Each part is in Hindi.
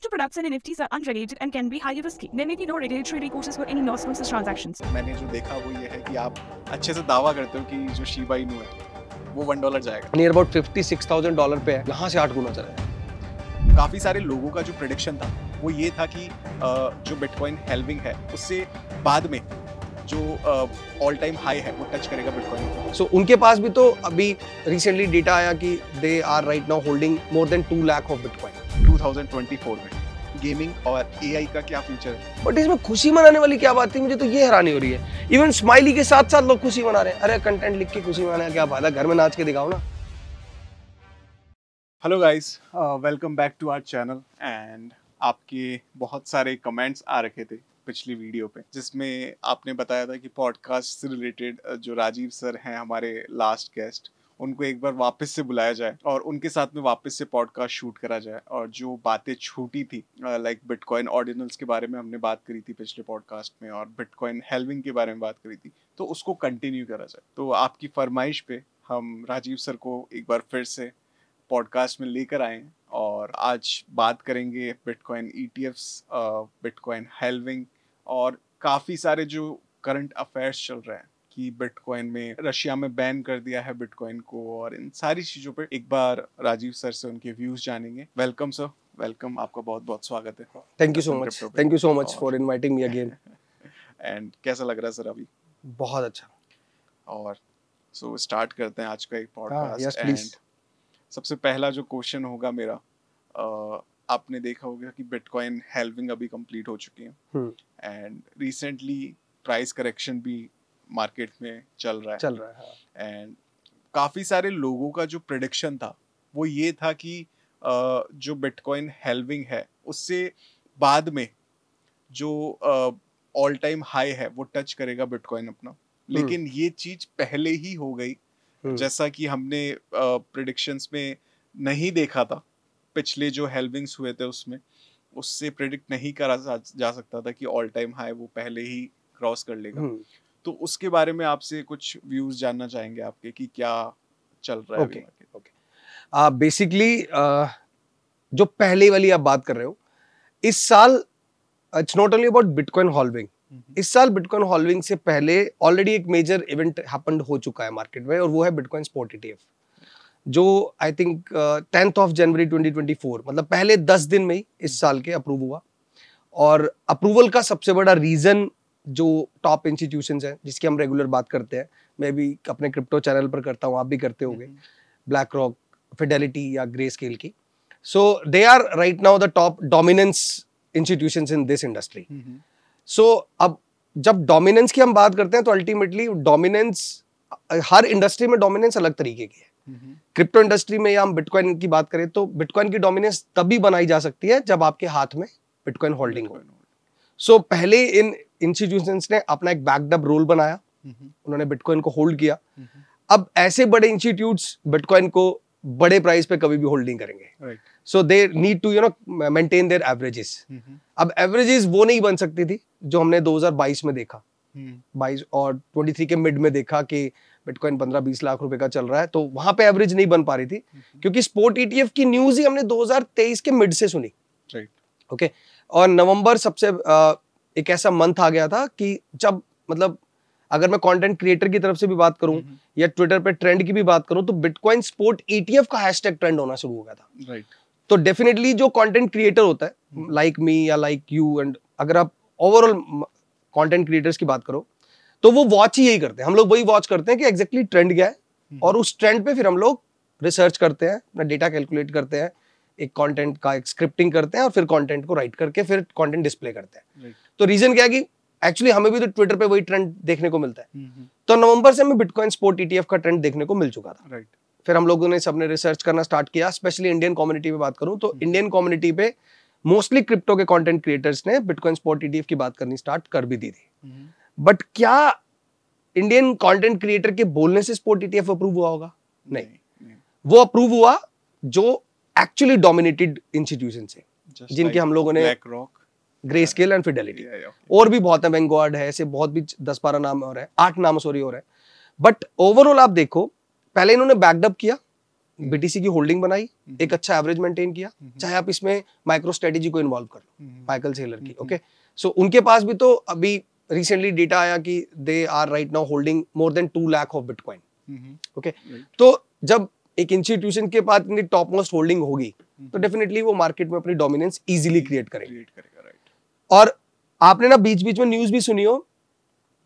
Crypto products and NFTs are unregulated and can be highly risky. There may be no regulatory recourses for any loss from such transactions. मैंने जो देखा वो ये है कि आप अच्छे से दावा करते हो कि जो शिबा इनु है वो वन डॉलर जाएगा near about fifty six thousand dollar पे है यहाँ से आठ गुना चला काफ़ी सारे लोगों का जो प्रिडिक्शन था वो ये था कि जो बिटकॉइन हेल्विंग है उससे बाद में जो ऑल टाइम हाई है वो टच करेगा बिटकॉइन सो so, उनके पास भी तो अभी रिसेंटली डेटा आया कि they are right now holding more than two lakh of bitcoin 2024 में गेमिंग और एआई का क्या फ्यूचर है बट इसमें खुशी मनाने वाली क्या बात थी मुझे तो ये हैरानी हो रही है इवन स्माइली के साथ साथ लोग खुशी मना रहे हैं अरे कंटेंट लिख के खुशी मनाने क्या फायदा घर में नाच के दिखाओ ना hello guys welcome back to our channel and आपके बहुत सारे कमेंट्स आ रखे थे पिछली वीडियो पे जिसमें आपने बताया था कि पॉडकास्ट से रिलेटेड जो राजीव सर हैं हमारे लास्ट गेस्ट उनको एक बार वापस से बुलाया जाए और उनके साथ में वापस से पॉडकास्ट शूट करा जाए और जो बातें छूटी थी लाइक बिटकॉइन ऑर्डिनल्स के बारे में हमने बात करी थी पिछले पॉडकास्ट में और बिटकॉइन हेल्विंग के बारे में बात करी थी तो उसको कंटिन्यू करा जाए तो आपकी फरमाइश पे हम राजीव सर को एक बार फिर से पॉडकास्ट में लेकर आए और आज बात करेंगे bitcoin E T bitcoin halving और काफ़ी सारे जो करंट अफेयर्स चल रहे हैं कि बिटकॉइन में रशिया में बैन कर दिया है बिटकॉइन को और इन सारी चीज़ों पर एक बार राजीव सर से उनके व्यूज जानेंगे वेलकम सर वेलकम आपका बहुत बहुत स्वागत है thank you so much thank you so much for inviting me again and कैसा लग रहा है सर अभी बहुत अच्छा और सो so, स्टार्ट करते हैं आज का एक पॉडकास्ट हाँ, एंड yes, सबसे पहला जो क्वेश्चन होगा मेरा uh, आपने देखा होगा कि बिटकॉइन हेल्विंग अभी कंप्लीट हो चुकी है एंड रिसेंटली प्राइस करेक्शन भी मार्केट में चल रहा है चल रहा है एंड हाँ। काफ़ी सारे लोगों का जो प्रडिक्शन था वो ये था कि जो बिटकॉइन हेल्विंग है उससे बाद में जो ऑल टाइम हाई है वो टच करेगा बिटकॉइन अपना हम्म। लेकिन ये चीज पहले ही हो गई हम्म। जैसा कि हमने प्रडिक्शंस में नहीं देखा था पिछले जो हेल्विंग्स हुए थे उसमें उससे प्रिडिक्ट नहीं करा जा सकता था कि ऑल टाइम हाई वो पहले ही क्रॉस कर लेगा हम्म। तो उसके बारे में आपसे कुछ व्यूज जानना चाहेंगे आपके कि क्या चल रहा है ओके बेसिकली जो पहले वाली आप बात कर रहे हो इस साल it's not only about bitcoin halving इस साल बिटकॉइन हॉल्विंग से पहले ऑलरेडी एक मेजर इवेंट हैपन्ड हो चुका है मार्केट में और वो है बिटकॉइन स्पॉट ईटीएफ जो I think tenth of January 2024 मतलब पहले दस दिन में ही इस हम्म. साल के अप्रूव हुआ और अप्रूवल का सबसे बड़ा रीजन जो टॉप इंस्टीट्यूशन हैं जिसकी हम रेगुलर बात करते हैं मैं भी अपने क्रिप्टो चैनल पर करता हूँ आप भी करते होंगे ब्लैक रॉक फिडेलिटी या ग्रे स्केल की so they are right now the top dominance institution in this industry so अब जब डोमिनेंस की हम बात करते हैं तो अल्टीमेटली डोमिनेंस हर इंडस्ट्री में डोमिनेंस अलग तरीके की है क्रिप्टो हम्म, हम्म। इंडस्ट्री में या हम बिटकॉइन की बात करें तो बिटकॉइन की डोमिनेंस तभी बनाई जा सकती है जब आपके हाथ में बिटकॉइन होल्डिंग हो सो so, पहले इन इंस्टीट्यूशंस ने अपना एक बैकडअप रोल बनाया उन्होंने बिटकॉइन को होल्ड किया अब ऐसे बड़े इंस्टीट्यूट बिटकॉइन को बड़े प्राइस पे कभी भी होल्ड नहीं करेंगे so they need to you know maintain their averages अब एवरेजेस वो नहीं बन सकती थी जो हमने 2022 में देखा हम्म। बाईस और 23 के मिड में देखा कि बिटकॉइन 15-20 लाख रुपए का चल रहा है तो वहां पे एवरेज नहीं बन पा रही थी क्योंकि स्पोर्ट ईटीएफ e की न्यूज ही हमने 2023 के मिड से सुनी राइट ओके okay? और नवंबर सबसे एक ऐसा मंथ आ गया था कि जब मतलब अगर मैं कंटेंट क्रिएटर की तरफ से भी बात करूं हम्म, हम्म। या ट्विटर पे ट्रेंड की भी बात करूं तो बिटकॉइन स्पोर्ट ईटीएफ का हैशटैग ट्रेंड होना शुरू हो गया था right. तो डेफिनेटली जो कंटेंट क्रिएटर होता है लाइक हम्म। मी या लाइक यू एंड अगर आप ओवरऑल कंटेंट क्रिएटर्स की बात करो तो वो वॉच ही यही करते हैं हम लोग वही वॉच करते हैं कि एग्जैक्टली exactly ट्रेंड क्या है और उस ट्रेंड पे फिर हम लोग रिसर्च करते हैं अपना डेटा कैलकुलेट करते हैं एक कंटेंट का एक स्क्रिप्टिंग करते हैं और फिर कंटेंट को राइट करके फिर कंटेंट डिस्प्ले करते हैं right. तो रीजन क्या है कि एक्चुअली हमें भी तो ट्विटर पे वही ट्रेंड देखने को मिलता है mm-hmm. तो नवंबर से हमें बिटकॉइन स्पोर्ट ईटीएफ का ट्रेंड देखने को मिल चुका था right. फिर हम लोगों ने सबने रिसर्च करना स्टार्ट किया स्पेशली इंडियन कम्युनिटी पे बात करूं तो इंडियन कम्युनिटी हम्म। पे मोस्टली क्रिप्टो के कंटेंट क्रिएटर्स ने बिटकॉइन स्पोर्ट ईटीएफ की बात करनी स्टार्ट कर भी दी थी बट क्या इंडियन कंटेंट क्रिएटर के बोलने से स्पोर्ट ईटीएफ अप्रूव हुआ होगा नहीं वो अप्रूव हुआ जो एक्चुअली डोमिनेटेड इंस्टीट्यूशन से जिनके like हम लोगों ने ग्रे स्केल एंड फिडेलिटी और भी बहुत है वेंगॉर्ड है ऐसे बहुत भी दस बारह नाम और है आठ नाम सॉरी और है बट ओवरऑल आप देखो पहले इन्होंने बैकडअप किया बीटीसी हम्म। की होल्डिंग बनाई हम्म। एक अच्छा एवरेज मेंटेन किया हम्म। चाहे आप इसमें माइक्रो स्ट्रेटेजी को इन्वॉल्व कर लो माइकल सेलर की ओके सो उनके पास भी तो अभी रिसेंटली डेटा आया कि they are right now holding more than two lakh of bitcoin okay तो जब एक इंस्टीट्यूशन के पास इतनी टॉप मोस्ट होल्डिंग होगी तो डेफिनेटली हम्म। वो मार्केट में अपनी डोमिनेंस इजीली क्रिएट करेगा करेगा क्रिएट राइट और आपने ना बीच बीच में न्यूज भी सुनी हो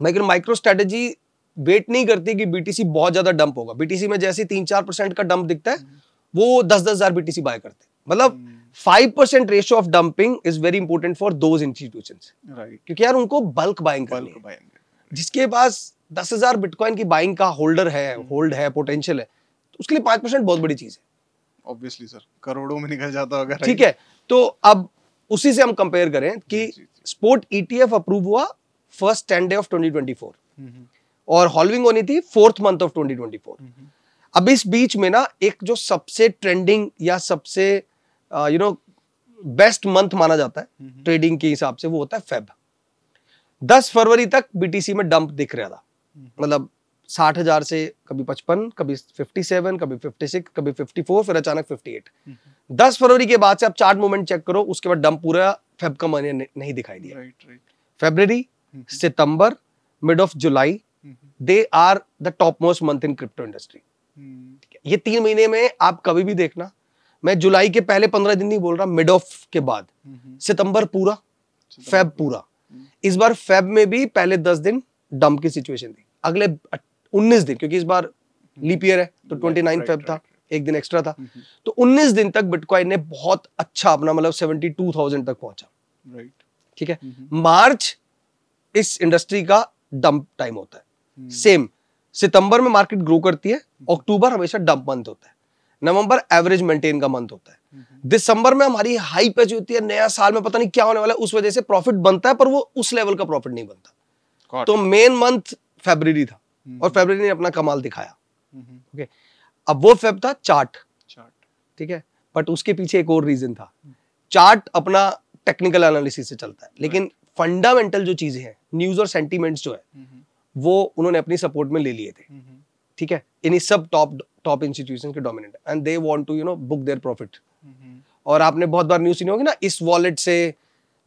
लेकिन माइक्रो स्ट्रेटेजी वेट नहीं करती कि बीटीसी बहुत ज्यादा डंप होगा बीटीसी में जैसे तीन चार परसेंट का डंप दिखता है हम्म। वो दस दस हजार बीटीसी बाय करते हैं मतलब five percent ratio of dumping is very important for those institution right क्योंकि यार उनको बल्क बाइंग करनी है जिसके पास दस हजार बिटकॉइन की बाइंग का होल्डर है होल्ड हम्म। है पोटेंशियल है तो उसके लिए पांच परसेंट बहुत बड़ी चीज है ऑब्वियसली सर करोड़ों में निकल जाता अगर ठीक है तो अब उसी से हम कंपेयर करें कि स्पोर्ट ईटीएफ अप्रूव हुआ फर्स्ट टेन डे ऑफ 2024 और हॉलविंग होनी थी फोर्थ मंथ ऑफ 2024 अब इस बीच में ना एक जो सबसे ट्रेंडिंग या सबसे यू नो बेस्ट मंथ माना जाता है ट्रेडिंग हम्म, हम्म। के हिसाब से वो होता है फेब 10 फरवरी तक बीटीसी में डंप दिख रहा था हम्म, मतलब साठ हजार से कभी पचपन कभी फिफ्टी सेवन कभी फिफ्टी सिक्स कभी फिफ्टी फोर फिर अचानक फिफ्टी हम्म। एट दस फरवरी के बाद से आप चार्ट मूवमेंट चेक करो उसके बाद डम पूरा फेब का महीने नहीं दिखाई दिया February September mid of July they are the top most month in crypto industry ये तीन महीने में आप कभी भी देखना मैं जुलाई के पहले पंद्रह दिन नहीं बोल रहा मिड ऑफ के बाद सितंबर हम्म, हम्म। पूरा फेब पूरा इस बार फेब में भी पहले दस दिन डम की सिचुएशन थी अगले उन्नीस दिन क्योंकि इस बार लीप हम्म। ईयर है तो ट्वेंटी नाइन फेब था एक दिन एक्स्ट्रा था हम्म। तो उन्नीस दिन तक बिटकॉइन ने बहुत अच्छा अपना मतलब सेवेंटी टू थाउजेंड तक पहुंचा ठीक है हम्म। मार्च इस इंडस्ट्री का डंप टाइम होता है सेम सितंबर में मार्केट ग्रो करती है अक्टूबर हमेशा डंप मंथ होता है नवंबर एवरेज मेंटेन का मंथ होता है दिसंबर में हमारी हाई पेज होती है नया साल में पता नहीं क्या होने वाला है उस वजह से प्रॉफिट बनता है पर वो उस लेवल का प्रॉफिट नहीं बनता तो मेन मंथ फेबर था और फेब्रिक हम्म। ने अपना कमाल दिखाया ओके हम्म। अब वो फेब था चार्ट चार्ट ठीक है बट उसके पीछे एक और रीजन था चार्ट हम्म। अपना टेक्निकल एनालिसिस से चलता है लेकिन फंडामेंटल जो चीजें हैं न्यूज और सेंटीमेंट्स जो है वो उन्होंने अपनी सपोर्ट में ले लिए थे ठीक है इन सब टॉप टॉप इंस्टीट्यूशन के dominant and they want to you know book their profit और आपने बहुत बार न्यूज सुनी होगी ना इस वॉलेट से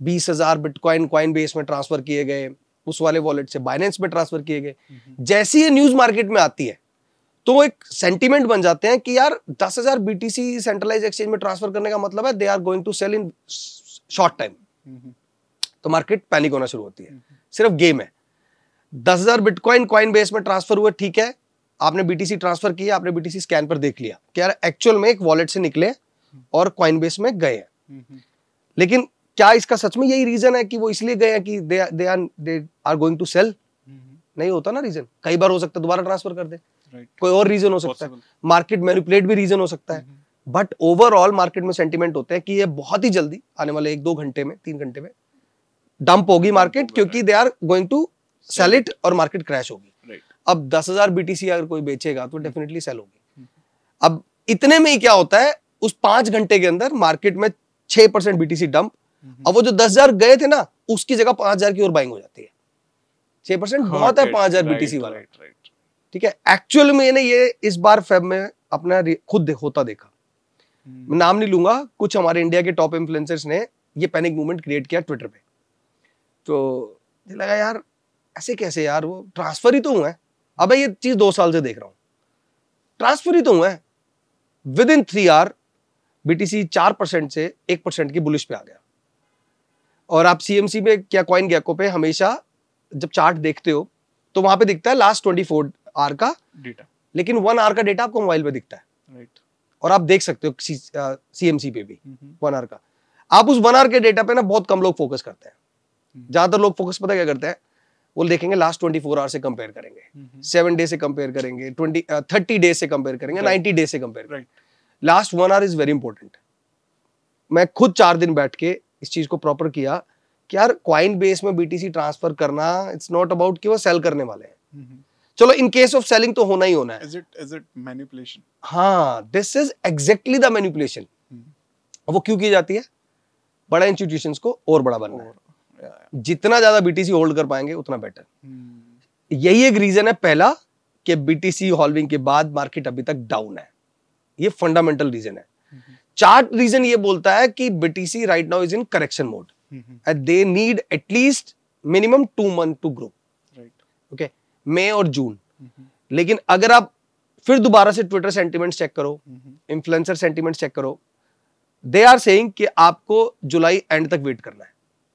बीस हजार बिटकॉइन क्वाइन बेस में ट्रांसफर किए गए उस वाले वॉलेट से बाइनेंस में ट्रांसफर किए गए हम्म। जैसी ये न्यूज मार्केट में आती है तो एक सेंटिमेंट बन जाते हैं कि यार दस हजार बीटीसी सेंट्रलाइज एक्सचेंज में ट्रांसफर करने का मतलब है they are going to sell in short time तो मार्केट पैनिक होना शुरू होती है हम्म। सिर्फ गेम है दस हजार बिटकॉइन क्वाइन बेस में ट्रांसफर हुए ठीक है आपने बीटीसी ट्रांसफर किया आपने बीटीसी स्कैन पर देख लिया कि यार एक्चुअल में एक वॉलेट से निकले हम्म। और क्वाइन बेस में गए हैं लेकिन क्या इसका सच में यही रीजन है कि वो इसलिए गए हैं कि they are they are going to sell नहीं होता ना रीजन कई बार हो सकता है दोबारा ट्रांसफर कर दे right. कोई और रीजन हो सकता Possible. है मार्केट मैनिपुलेट भी रीजन हो सकता है बट ओवरऑल मार्केट में सेंटिमेंट होते हैं कि ये बहुत ही जल्दी आने वाले एक दो घंटे में तीन घंटे में डंप होगी मार्केट क्योंकि they are going to sell it और मार्केट क्रैश होगी right. अब दस हजार बीटीसी अगर कोई बेचेगा तो डेफिनेटली हम्म। सेल होगी हम्म। अब इतने में ही क्या होता है उस पांच घंटे के अंदर मार्केट में छह परसेंट बीटीसी डंप अब वो जो दस हजार गए थे ना उसकी जगह पांच हजार की और बाइंग हो जाती है छह परसेंट हाँ, बहुत है पांच हजार बीटीसी वाला ठीक है एक्चुअल में ने ये इस बार फेब में अपना खुद होता देखा हम्म। मैं नाम नहीं लूंगा कुछ हमारे इंडिया के टॉप इन्फ्लुएंसर्स ने ये पैनिक मूवमेंट क्रिएट किया ट्विटर पे तो लगा यार ऐसे कैसे यार वो ट्रांसफर ही तो हुआ है अब ये चीज दो साल से देख रहा हूं ट्रांसफर ही तो हुआ है within three hour BTC चार परसेंट से एक परसेंट की बुलिश पे आ गया और आप सीएमसी में क्या कॉइन गैको पे हमेशा जब चार्ट देखते हो तो वहां पे दिखता है लास्ट ट्वेंटी फोर आर का डेटा लेकिन वन आर का डेटा आपको मोबाइल पे दिखता है right. और आप देख सकते हो सीएमसी पे भी वन आर का आप उस वन आर के डेटा पे ना बहुत कम लोग फोकस करते हैं हम्म। ज्यादातर लोग फोकस पता क्या करते हैं वो देखेंगे लास्ट ट्वेंटी फोर आवर से कंपेयर करेंगे सेवन डे से कंपेयर करेंगे ट्वेंटी थर्टी डे से कंपेयर करेंगे नाइनटी डे से कंपेयर करेंगे last one hour is very important मैं खुद चार दिन बैठ के इस चीज़ को प्रॉपर किया कि यार क्वाइन बेस में बीटीसी ट्रांसफर करना इट्स नॉट अबाउट कि वो सेल करने वाले हैं हम्म, हम्म। चलो इन केस ऑफ सेलिंग तो होना ही होना है is it, is it हाँ this is exactly the manipulation वो क्यों की जाती है बड़ा इंस्टीट्यूशन को और बड़ा बनना और, है जितना ज्यादा बीटीसी होल्ड कर पाएंगे उतना बेटर hmm. हम्म। यही एक रीजन है पहला कि बीटीसी होल्डिंग के बाद मार्केट अभी तक डाउन है ये फंडामेंटल रीजन है hmm. चार्ट रीजन ये बोलता है कि BTC right now is in correction mode they need at least minimum two month to grow okay मई और जून लेकिन अगर आप फिर दोबारा से ट्विटर सेंटीमेंट्स चेक करो इन्फ्लुएंसर सेंटीमेंट्स चेक करो दे आर सेइंग कि आपको जुलाई एंड तक वेट करना है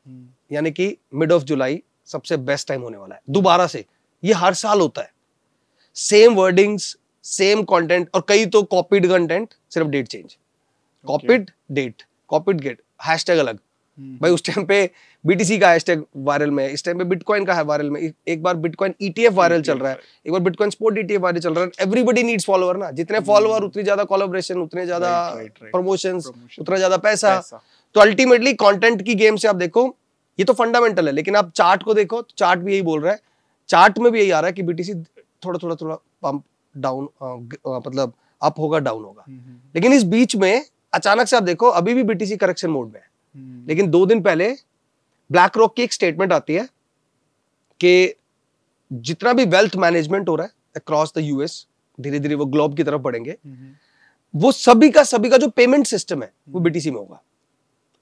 हम्म। यानी कि मिड ऑफ जुलाई सबसे बेस्ट टाइम होने वाला है दोबारा से ये हर साल होता है सेम वर्डिंग्स सेम कंटेंट और कई तो कॉपीड कंटेंट सिर्फ date change copied date copied get hashtag अलग हम्म। भाई उस टाइम पे बीटीसी का हैशटैग वायरल में इस टाइम पे बिटकॉइन का है वायरल में एक बार बिटकॉइन ईटीएफ वायरल चल रहा है एक बार बिटकॉइन स्पोर्ट ईटीएफ वायरल चल रहा है एवरीबडी नीड्स फॉलोअर ना जितने फॉलोअर हम्म। उतनी ज्यादा कोलाबोरेशन उतने ज्यादा प्रमोशन उतना ज्यादा पैसा तो अल्टीमेटली कॉन्टेंट की गेम से आप देखो ये तो फंडामेंटल है लेकिन आप चार्ट को देखो तो चार्ट भी यही बोल रहा है चार्ट में भी यही आ रहा है कि बीटीसी थोड़ा थोड़ा थोड़ा पंप डाउन मतलब अप होगा डाउन होगा हम्म, लेकिन इस बीच में अचानक से आप देखो अभी भी बीटीसी करेक्शन मोड में है लेकिन दो दिन पहले ब्लैक रॉक की एक स्टेटमेंट आती है कि जितना भी वेल्थ मैनेजमेंट हो रहा है अक्रॉस द यूएस धीरे धीरे वो ग्लोब की तरफ बढ़ेंगे वो सभी का सभी का जो पेमेंट सिस्टम है वो बीटीसी हम्म। में होगा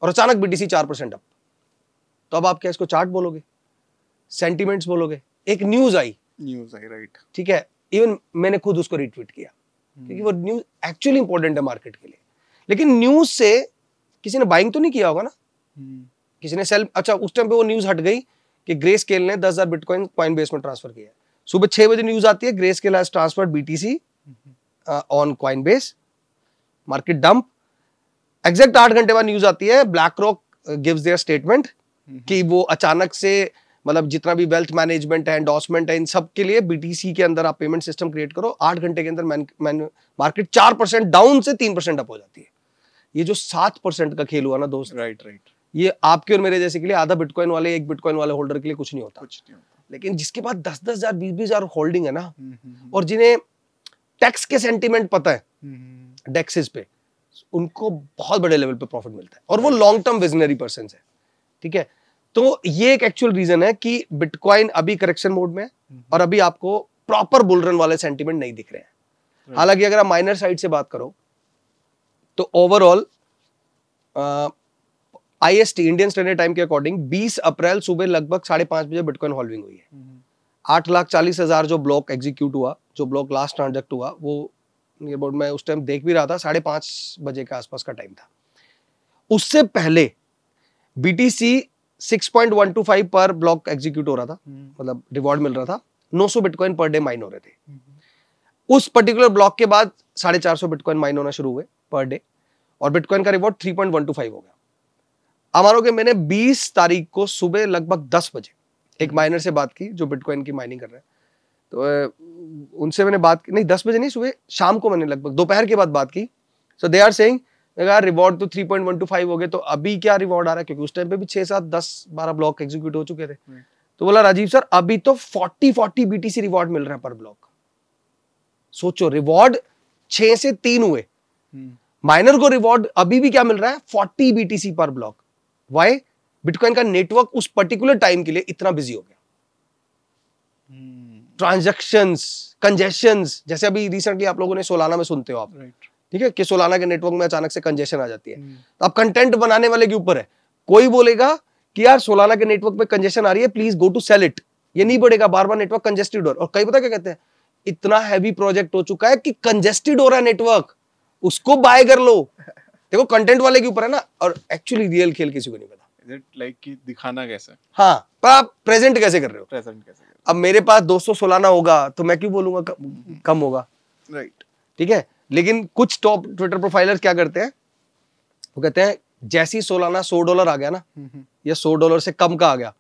और अचानक बीटीसी चार परसेंट अप तो अब आप क्या इसको चार्ट बोलोगे सेंटिमेंट्स बोलोगे एक न्यूज आई न्यूज आई राइट ठीक है इवन मैंने खुद उसको रिट्वीट किया क्योंकि हम्म। वो न्यूज एक्चुअली इंपॉर्टेंट है मार्केट के लिए लेकिन न्यूज से किसी ने बाइंग तो नहीं किया होगा ना हम्म। किसी ने सेल अच्छा उस टाइम पे वो न्यूज हट गई कि ग्रेस केल ने दस हजार बिटकॉइन कॉइन बेस में ट्रांसफर किया सुबह छह बजे न्यूज आती है Grayscale has transfer BTC on Coinbase market dump exact आठ घंटे बाद न्यूज आती है BlackRock gives their statement कि वो अचानक से मतलब जितना भी वेल्थ मैनेजमेंट है एंडोसमेंट है इन सब के लिए बीटीसी के अंदर आप पेमेंट सिस्टम क्रिएट करो आठ घंटे के अंदर मार्केट चार परसेंट डाउन से तीन परसेंट अप हो जाती है ये जो सात परसेंट का खेल हुआ ना दोस्त राइट राइट ये आपके और मेरे जैसे के लिए आधा बिटकॉइन वाले एक बिटकॉइन वाले होल्डर के लिए कुछ नहीं होता कुछ नहीं होता लेकिन जिसके पास दस दस हजार बीस बीस हजार होल्डिंग है ना हम्म, हम्म, हम्म। और जिन्हें टैक्स के सेंटिमेंट पता है टैक्सेस पे उनको बहुत बड़े लेवल पे प्रॉफिट मिलता है और वो लॉन्ग टर्म विजनरी पर्सन है ठीक है तो ये एक एक्चुअल रीजन है कि बिटकॉइन अभी करेक्शन मोड में है और अभी आपको प्रॉपर बुलरन वाले सेंटिमेंट नहीं दिख रहे हैं हालांकि अगर आप माइनर साइड से बात करो तो overall IST Indian standard time के अकॉर्डिंग 20 अप्रैल सुबह लगभग साढ़े पांच बजे बिटकॉइन हॉल्विंग हुई है हम्म। आठ लाख चालीस हजार जो ब्लॉक एग्जीक्यूट हुआ जो ब्लॉक लास्ट ट्रांजेक्ट हुआ वो ये बोर्ड मैं उस टाइम देख भी रहा था साढ़े पांच बजे के आसपास का टाइम था उससे पहले बीटीसी टी six point one two five पर ब्लॉक एग्जीक्यूट हो रहा था हम्म। मतलब रिवॉर्ड मिल रहा था नौ सौ बिटकॉइन पर डे माइन हो रहे थे हम्म। उस पर्टिकुलर ब्लॉक के बाद साढ़े चार सौ बिटकॉइन माइन होना शुरू हुए पर डे और बिटकॉइन का reward three point one two five हो गया अब मानोगे मैंने बीस तारीख को सुबह लगभग दस बजे एक माइनर से बात की जो बिटकॉइन की माइनिंग कर रहे हैं तो उनसे मैंने बात की नहीं दस बजे नहीं सुबह शाम को मैंने लगभग दोपहर के बाद बात की सो दे आर सेइंग यार रिवॉर्ड तो three point one two five हो गए तो अभी क्या रिवॉर्ड आ रहा है क्योंकि उस टाइम पे भी छह सात दस बारह ब्लॉक एग्जीक्यूट हो चुके थे तो बोला राजीव सर अभी तो फोर्टी फोर्टी बीटीसी रिवॉर्ड मिल रहा है पर ब्लॉक सोचो रिवॉर्ड छह से तीन हुए माइनर हम्म। को रिवॉर्ड अभी भी क्या मिल रहा है forty BTC per block why bitcoin का नेटवर्क उस पर्टिकुलर टाइम के लिए इतना बिजी हो गया ट्रांजेक्शन हम्म। कंजेशन जैसे अभी रिसेंटली आप लोगों ने सोलाना में सुनते हो आप ठीक है कि सोलाना के नेटवर्क में अचानक से कंजेशन आ जाती है हम्म। तो अब कंटेंट बनाने वाले के ऊपर है कोई बोलेगा कि यार सोलाना के नेटवर्क में कंजेशन आ रही है please go to sell it ये नहीं बढ़ेगा बार बार नेटवर्क कंजेस्टेड और कई पता क्या कहते हैं इतना हैवी प्रोजेक्ट हो चुका है कि कंजेस्टेड हो रहा है नेटवर्क उसको बाय कर लो देखो कंटेंट वाले के ऊपर है ना और एक्चुअली रियल खेल किसी को नहीं पता लाइक like कि दिखाना कैसे हाँ पर आप प्रेजेंट कैसे कर रहे हो प्रेजेंट कैसे कर रहे अब मेरे पास दो सौ सोलाना होगा तो मैं क्यों बोलूंगा कम, हम्म। कम होगा राइट right. ठीक है लेकिन कुछ टॉप ट्विटर प्रोफाइलर क्या करते हैं वो कहते हैं जैसी सोलाना सौ डॉलर आ गया ना हम्म, हम्म। या सौ डॉलर से कम का आ गया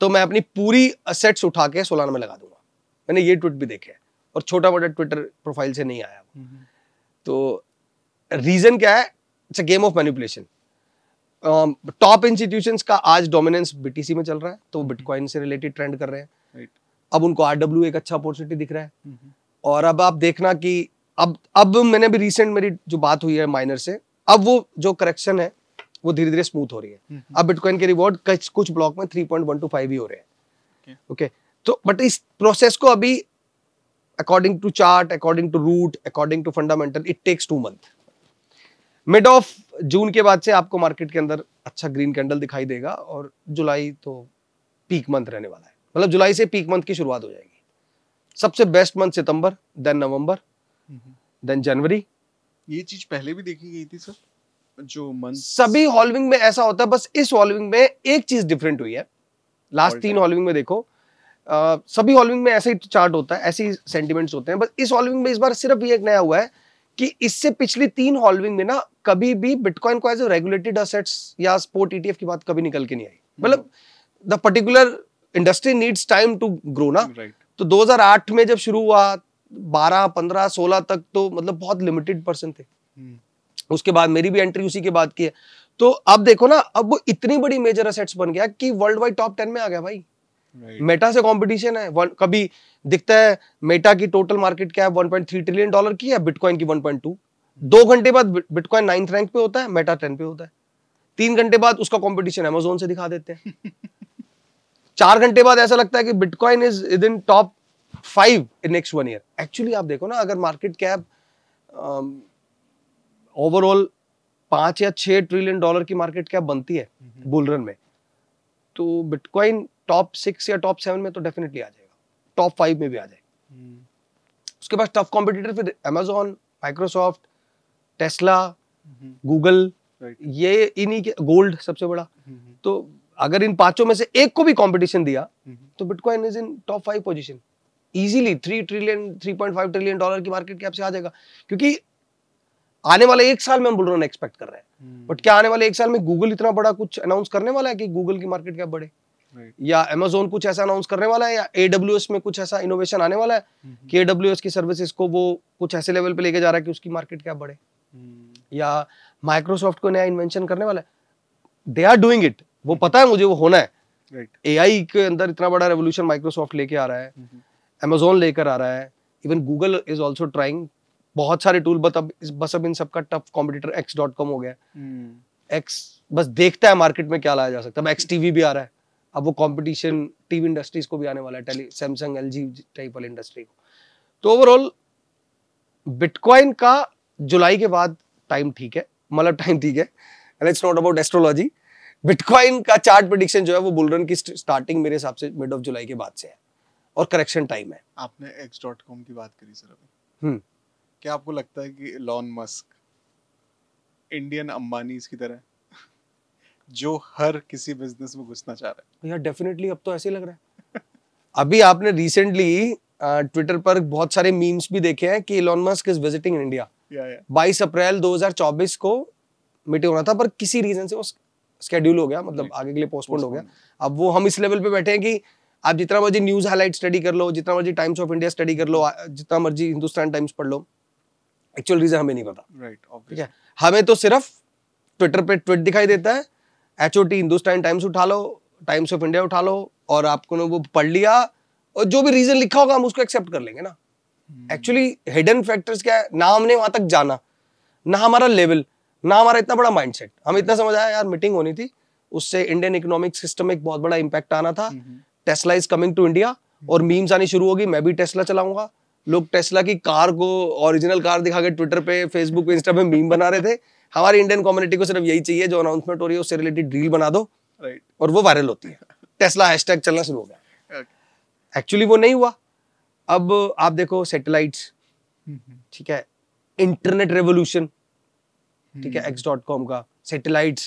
तो मैं अपनी पूरी असेट्स उठा के सोलाना में लगा दूंगा मैंने ये ट्वीट भी देखे और छोटा मोटा ट्विटर प्रोफाइल से नहीं आया हम्म, हम्म। तो रीजन क्या है it's a game of manipulation top institution का आज डोमिनेंस बीटीसी में चल रहा है तो वो बिटकॉइन हम्म, से रिलेटेड ट्रेंड कर रहे हैं right. अब उनको आरडब्ल्यू एक अच्छा अपॉर्चुनिटी दिख रहा है mm-hmm. और अब आप देखना कि अब अब मैंने भी रिसेंट मेरी जो बात हुई है माइनर से अब वो जो करेक्शन है वो धीरे धीरे स्मूथ हो रही है mm-hmm. अब बिटकॉइन के रिवॉर्ड कुछ कुछ ब्लॉक में three point one two five ही हो रहे हैं ओके okay. okay. तो बट इस प्रोसेस को अभी according to chart, according to root, according to fundamental, it takes two month. Mid of June के बाद से आपको मार्केट के अंदर अच्छा ग्रीन कैंडल दिखाई देगा और जुलाई तो पीक मंथ रहने वाला है मतलब जुलाई से पीक मंथ की शुरुआत हो जाएगी सबसे बेस्ट मंथ सितंबर देन नवंबर देन हम्म। जनवरी ये चीज पहले भी देखी गई थी सर जो मंथ सभी हॉलविंग में ऐसा होता है बस इस हॉलविंग में एक चीज डिफरेंट हुई है लास्ट तीन हॉलविंग में देखो सभी ऑलविंग में ऐसे ही चार्ट होता है ऐसे ही सेंटिमेंट्स होते हैं बस इस ऑलविंग में इस बार सिर्फ ये एक नया हुआ है कि इससे पिछली तीन हॉलविंग में ना कभी भी बिटकॉइन को एज ए रेगुलेटेड असेट्स या स्पोर्ट ईटीएफ e की बात कभी निकल के नहीं आई हम्म। मतलब the particular industry needs time to grow ना तो 2008 में जब शुरू हुआ 12 15 16 तक तो मतलब बहुत लिमिटेड पर्सन थे हम्म। उसके बाद मेरी भी एंट्री उसी के बाद की है तो अब देखो ना अब वो इतनी बड़ी मेजर असेट्स बन गया कि वर्ल्ड वाइड टॉप टेन में आ गया भाई मेटा से कंपटीशन है वन कभी दिखता है मेटा की टोटल मार्केट क्या है 1.3 ट्रिलियन डॉलर की है बिटकॉइन की 1.2 दो घंटे बाद बिटकॉइन नाइन्थ रैंक पे होता है मेटा टेन पे होता है तीन घंटे बाद उसका कंपटीशन अमेजोन से दिखा देते हैं चार घंटे बाद ऐसा लगता है कि bitcoin is it in top five in next one year actually आप देखो ना अगर मार्केट कैप ओवरऑल पांच या छह ट्रिलियन डॉलर की मार्केट कैप बनती है बुलरन हम्म। में तो बिटकॉइन टॉप सिक्स या टॉप सेवन में तो डेफिनेटली आ जाएगा टॉप फाइव में भी आ जाएगा हम्म। उसके बाद टफ कॉम्पिटिटर फिर अमेजोन माइक्रोसॉफ्ट टेस्ला गूगल ये इन्हीं के गोल्ड सबसे बड़ा हम्म, हम्म। तो अगर इन पांचों में से एक को भी कंपटीशन दिया तो bitcoin is in top five position easily three trillion three point five trillion dollar की मार्केट कैप से आ जाएगा क्योंकि आने वाले एक साल में हम हैं एक्सपेक्ट कर रहे हैं बट क्या आने वाले एक साल में गूगल इतना बड़ा कुछ अनाउंस करने वाला है कि गूगल की मार्केट कैप बढ़े या अमेजोन कुछ ऐसा अनाउंस करने वाला है या ए में कुछ ऐसा इनोवेशन आने वाला है कि mm-hmm. ए की सर्विसेज को वो कुछ ऐसे लेवल पे लेके जा रहा है कि उसकी मार्केट क्या बढ़े mm. या माइक्रोसॉफ्ट को नया इन्वेंशन करने वाला है दे आर डूइंग इट वो mm-hmm. पता है मुझे वो होना है ए आई के अंदर इतना बड़ा रेवोल्यूशन माइक्रोसॉफ्ट लेके आ रहा है अमेजोन mm-hmm. लेकर आ रहा है even Google is also trying बहुत सारे टूल बस अब बस अब इन सबका tough competitor X dot com हो गया एक्स mm. बस देखता है मार्केट में क्या लाया जा सकता है एक्स टीवी भी आ रहा है अब वो कंपटीशन टीवी इंडस्ट्रीज को भी आने वाला है टेली सैमसंग एल टाइप वाली इंडस्ट्री को तो ओवरऑल बिटकॉइन का जुलाई के बाद टाइम ठीक है मतलब टाइम ठीक है and it's not about astrology bitcoin का चार्ट प्रडिक्शन जो है वो बुलरन की स्टार्टिंग मेरे हिसाब से मिड ऑफ जुलाई के बाद से है और करेक्शन टाइम है आपने एक्स डॉट कॉम की बात करी सर अभी हम्म। क्या आपको लगता है कि लॉन मस्क इंडियन अंबानीज की तरह जो हर किसी बिजनेस में घुसना चाह रहे हैं यार डेफिनेटली अब तो ऐसे लग रहा है अभी आपने रिसेंटली ट्विटर पर बहुत सारे मीम्स भी देखे हैं कि Elon Musk is visiting India बाईस अप्रैल 2024 को मीटिंग होना था पर किसी रीजन से वो स्केड्यूल हो गया मतलब आगे के लिए पोस्टपोन हो गया अब वो हम इस लेवल पे बैठे हैं कि आप जितना मर्जी न्यूज हाईलाइट स्टडी कर लो जितना मर्जी टाइम्स ऑफ इंडिया स्टडी कर लो जितना मर्जी हिंदुस्तान टाइम्स पढ़ लो एक्चुअल रीजन हमें नहीं पता राइट ठीक है हमें तो सिर्फ ट्विटर पे ट्वीट दिखाई देता है H O T Hindustan Times उठा लो टाइम्स ऑफ इंडिया उठा लो और आपको वो पढ़ लिया और जो भी रीजन लिखा होगा हम उसको एक्सेप्ट कर लेंगे ना एक्चुअली हिडन फैक्टर्स क्या है ना हमने वहां तक जाना ना हमारा लेवल ना हमारा इतना बड़ा माइंडसेट हम इतना समझ आया यार मीटिंग होनी थी उससे इंडियन इकोनॉमिक सिस्टम में एक बहुत बड़ा इम्पैक्ट आना था Tesla is coming to India और मीम्स आनी शुरू होगी मैं भी टेस्ला चलाऊंगा लोग टेस्ला की कार को ओरिजिनल कार दिखा के ट्विटर पे फेसबुक पे इंस्टा पे मीम बना रहे थे हमारी इंडियन कम्युनिटी को सिर्फ यही चाहिए जो अनाउंसमेंट हो रही है उससे रिलेटेड रील बना दो राइट right. और वो वायरल होती है टेस्ला हैशटैग चलना शुरू हो गया एक्चुअली okay. वो नहीं हुआ अब आप देखो सैटेलाइट्स हम्म, हम्म। ठीक है इंटरनेट रेवोल्यूशन हम्म, ठीक है एक्स डॉट कॉम का सेटेलाइट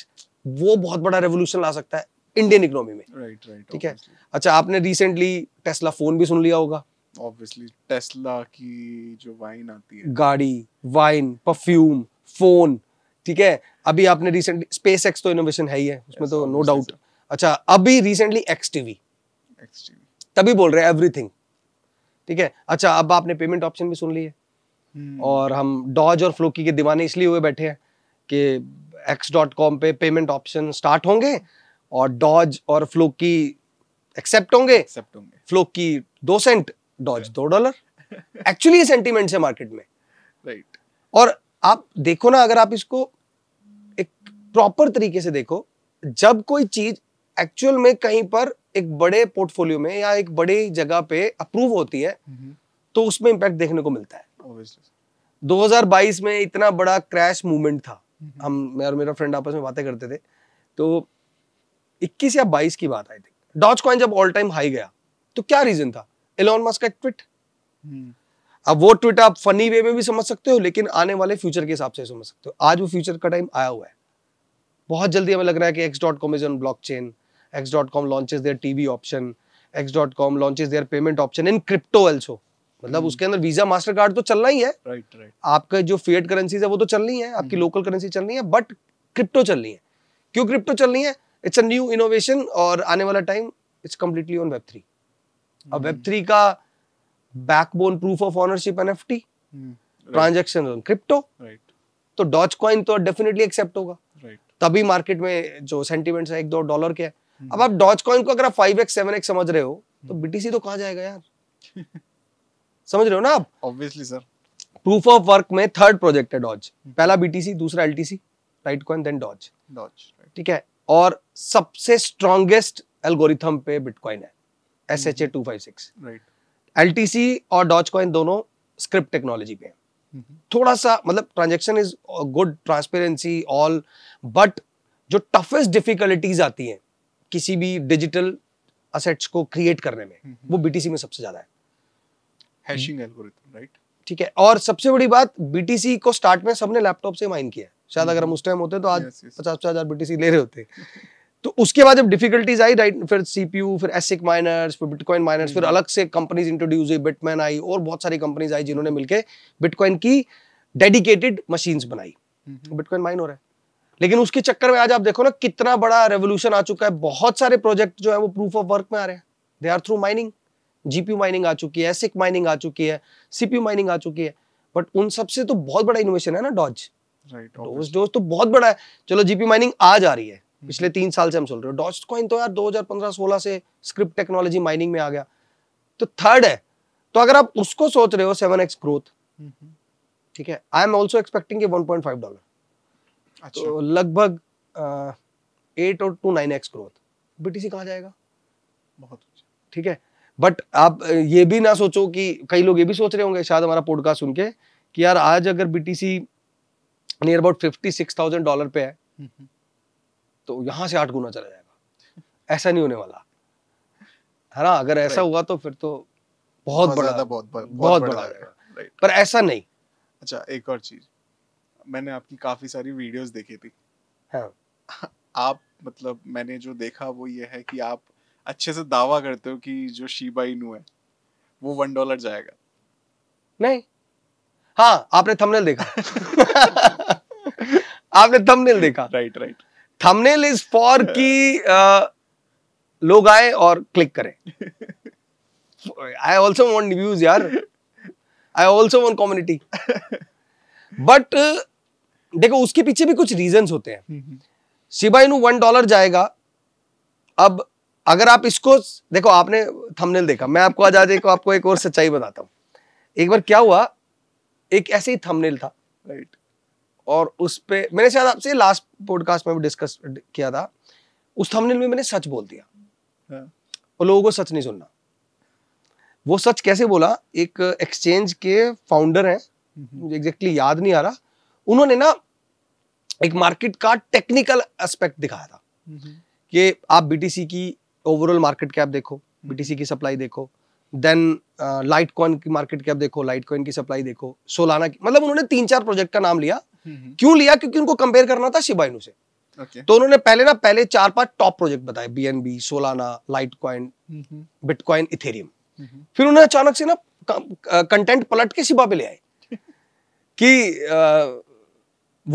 वो बहुत बड़ा रेवोल्यूशन ला सकता है इंडियन इकोनॉमी में राइट राइट ठीक है अच्छा आपने रिसेंटली टेस्ला फोन भी सुन लिया होगा ऑब्वियसली टेस्ला की जो वाइन आती है गाड़ी वाइन परफ्यूम फोन ठीक है अभी आपने रिसेंटली स्पेस एक्स तो इनोवेशन है ही है उसमें तो नो डाउट अच्छा अभी रिसेंटली एक्स टीवी तभी बोल रहे हैं एवरीथिंग ठीक है अच्छा अब आपने पेमेंट ऑप्शन भी सुन ली है हम्म। और हम डॉज और फ्लोकी के दीवाने इसलिए हुए बैठे हैं कि एक्स डॉट कॉम पे पेमेंट ऑप्शन स्टार्ट होंगे और डॉज और फ्लोकी एक्सेप्ट होंगे एक्सेप्ट होंगे फ्लोकी दो सेंट डॉज दो डॉलर एक्चुअली सेंटीमेंट है मार्केट में राइट और आप देखो ना अगर आप इसको एक प्रॉपर तरीके से देखो जब कोई चीज एक्चुअल में कहीं पर एक बड़े पोर्टफोलियो में या एक बड़े जगह पे अप्रूव होती है हम्म। तो उसमें इम्पैक्ट देखने को मिलता है Obviously. 2022 में इतना बड़ा क्रैश मूवमेंट था हम्म। हम मैं और मेरा फ्रेंड आपस में बातें करते थे तो 21 या 22 की बात आई थी डॉच कॉइन जब ऑल टाइम हाई गया तो क्या रीजन था एलोन मस्क का ट्विट अब वो ट्विट आप फनी वे में भी समझ सकते हो लेकिन आने वाले फ्यूचर के हिसाब से समझ सकते हो आज वो फ्यूचर का टाइम आया हुआ है बहुत जल्दी हमें लग रहा है कि X dot com is on blockchain X dot com launches their T V option X dot com launches their payment option in crypto also मतलब hmm. उसके अंदर वीजा मास्टर कार्ड तो चलना ही है राइट राइट right. आपका जो फेड करेंसीज है वो तो चलनी है आपकी लोकल hmm. करेंसी चलनी है बट क्रिप्टो चलनी है क्यों क्रिप्टो चलनी है इट्स अ न्यू इनोवेशन और आने वाला time it's completely on web three अब वेब hmm. थ्री का backbone proof of ownership N F T transaction on crypto तो डॉच कॉइन तो डेफिनेटली एक्सेप्ट होगा right. तभी मार्केट में जो सेंटिमेंट है एक दो डॉलर के है hmm. अब आप डॉच कॉइन को अगर आप फाइव एक्स सेवन एक्स समझ रहे हो तो बीटीसी hmm. तो कहा जाएगा यार समझ रहे हो ना आप obviously sir proof of work में थर्ड प्रोजेक्ट है डॉज hmm. पहला बीटीसी दूसरा LTC right coin then Doge Doge ठीक है और सबसे स्ट्रॉन्गेस्ट एल्गोरिथम पे बिटकॉइन है S H A two five six right L और डॉच कॉइन दोनों स्क्रिप्ट टेक्नोलॉजी पे हैं हम्म। थोड़ा सा मतलब transaction is good transparency all but जो टफेस्ट डिफिकल्टीज आती हैं किसी भी डिजिटल असेट्स को क्रिएट करने में हम्म। वो बीटीसी में सबसे ज्यादा है हैशिंग एल्गोरिथम राइट ठीक है और सबसे बड़ी बात बीटीसी को स्टार्ट में सबने लैपटॉप से माइन किया शायद हम्म। अगर हम उस टाइम होते तो आज पचास पचास हजार बीटीसी ले रहे होते तो उसके बाद जब डिफिकल्टीज आई राइट फिर सीपीयू फिर एसिक माइनर्स फिर बिटकॉइन माइनर्स फिर हम्म। अलग से कंपनीज इंट्रोड्यूस हुई बिटमैन आई और बहुत सारी कंपनीज आई जिन्होंने मिलकर बिटकॉइन की डेडिकेटेड मशीन बनाई बिटकॉइन हम्म। माइन हो रहा है लेकिन उसके चक्कर में आज आप देखो ना कितना बड़ा रेवोल्यूशन आ चुका है बहुत सारे प्रोजेक्ट जो है वो प्रूफ ऑफ वर्क में आ रहे हैं they are through mining GPU mining आ चुकी है एसिक माइनिंग आ चुकी है सीपीयू माइनिंग आ चुकी है बट उन सबसे तो बहुत बड़ा इनोवेशन है ना डॉज राइट डॉज तो बहुत बड़ा है चलो जीपी माइनिंग आज आ रही है हम्म। पिछले तीन साल से हम चल रहे हो डॉस्ट कॉइन तो यार 2015-16 से स्क्रिप्ट टेक्नोलॉजी माइनिंग में आ गया तो थर्ड है तो अगर आप उसको सोच रहे हो सेवन एक्स ग्रोथ ठीक है I am also expecting one point five dollar तो लगभग एट और to nine X growth BTC कहाँ जाएगा बहुत अच्छा। ठीक है बट आप ये भी ना सोचो कि कई लोग ये भी सोच रहे होंगे शायद हमारा पॉडकास्ट सुन के कि यार आज अगर BTC near about fifty six thousand dollar पे है हम्म, हम्म। तो यहाँ से आठ गुना चला जाएगा ऐसा नहीं होने वाला है ना अगर ऐसा हुआ तो फिर तो बहुत बड़ा बहुत बहुत बड़ा पर ऐसा नहीं अच्छा एक और चीज मैंने आपकी काफी सारी वीडियोस देखी थी हाँ। आप मतलब मैंने जो देखा वो ये है कि आप अच्छे से दावा करते हो कि जो शिबा इनू है वो वन डॉलर जाएगा नहीं हाँ आपने थंबनेल देखा आपने थंबनेल देखा right right thumbnail is for की लोग आए और क्लिक करें आई ऑल्सो वॉन्ट व्यूज यार I also want community but देखो उसके पीछे भी कुछ रीजन होते हैं शिबा नु वन डॉलर जाएगा अब अगर आप इसको देखो आपने थंबनेल देखा मैं आपको आज आज एक आपको एक और सच्चाई बताता हूं एक बार क्या हुआ एक ऐसे ही थंबनेल था राइट right. और उस पर मैंने शायद आपसे लास्ट पॉडकास्ट में भी डिस्कस किया था उस थंबनेल में मैंने सच बोल दिया हाँ। और लोगों को सच नहीं सुनना वो सच कैसे बोला एक एक्सचेंज के फाउंडर हैं हम्म। मुझे एग्जैक्टली याद नहीं आ रहा उन्होंने ना एक मार्केट का टेक्निकल एस्पेक्ट दिखाया था हम्म। कि आप बीटीसी की ओवरऑल मार्केट कैप देखो बीटीसी हम्म। की सप्लाई देखो देन लाइट कॉइन की मार्केट कैप देखो लाइट कॉइन की सप्लाई देखो सोलाना की मतलब उन्होंने तीन चार प्रोजेक्ट का नाम लिया हम्म। क्यों लिया क्योंकि उनको कंपेयर करना था शिबाइनू से okay. तो उन्होंने पहले ना पहले चार पांच टॉप प्रोजेक्ट बताए B N B Solana Litecoin bitcoin Ethereum फिर उन्होंने अचानक से ना कंटेंट पलट के शिबा पे ले आए कि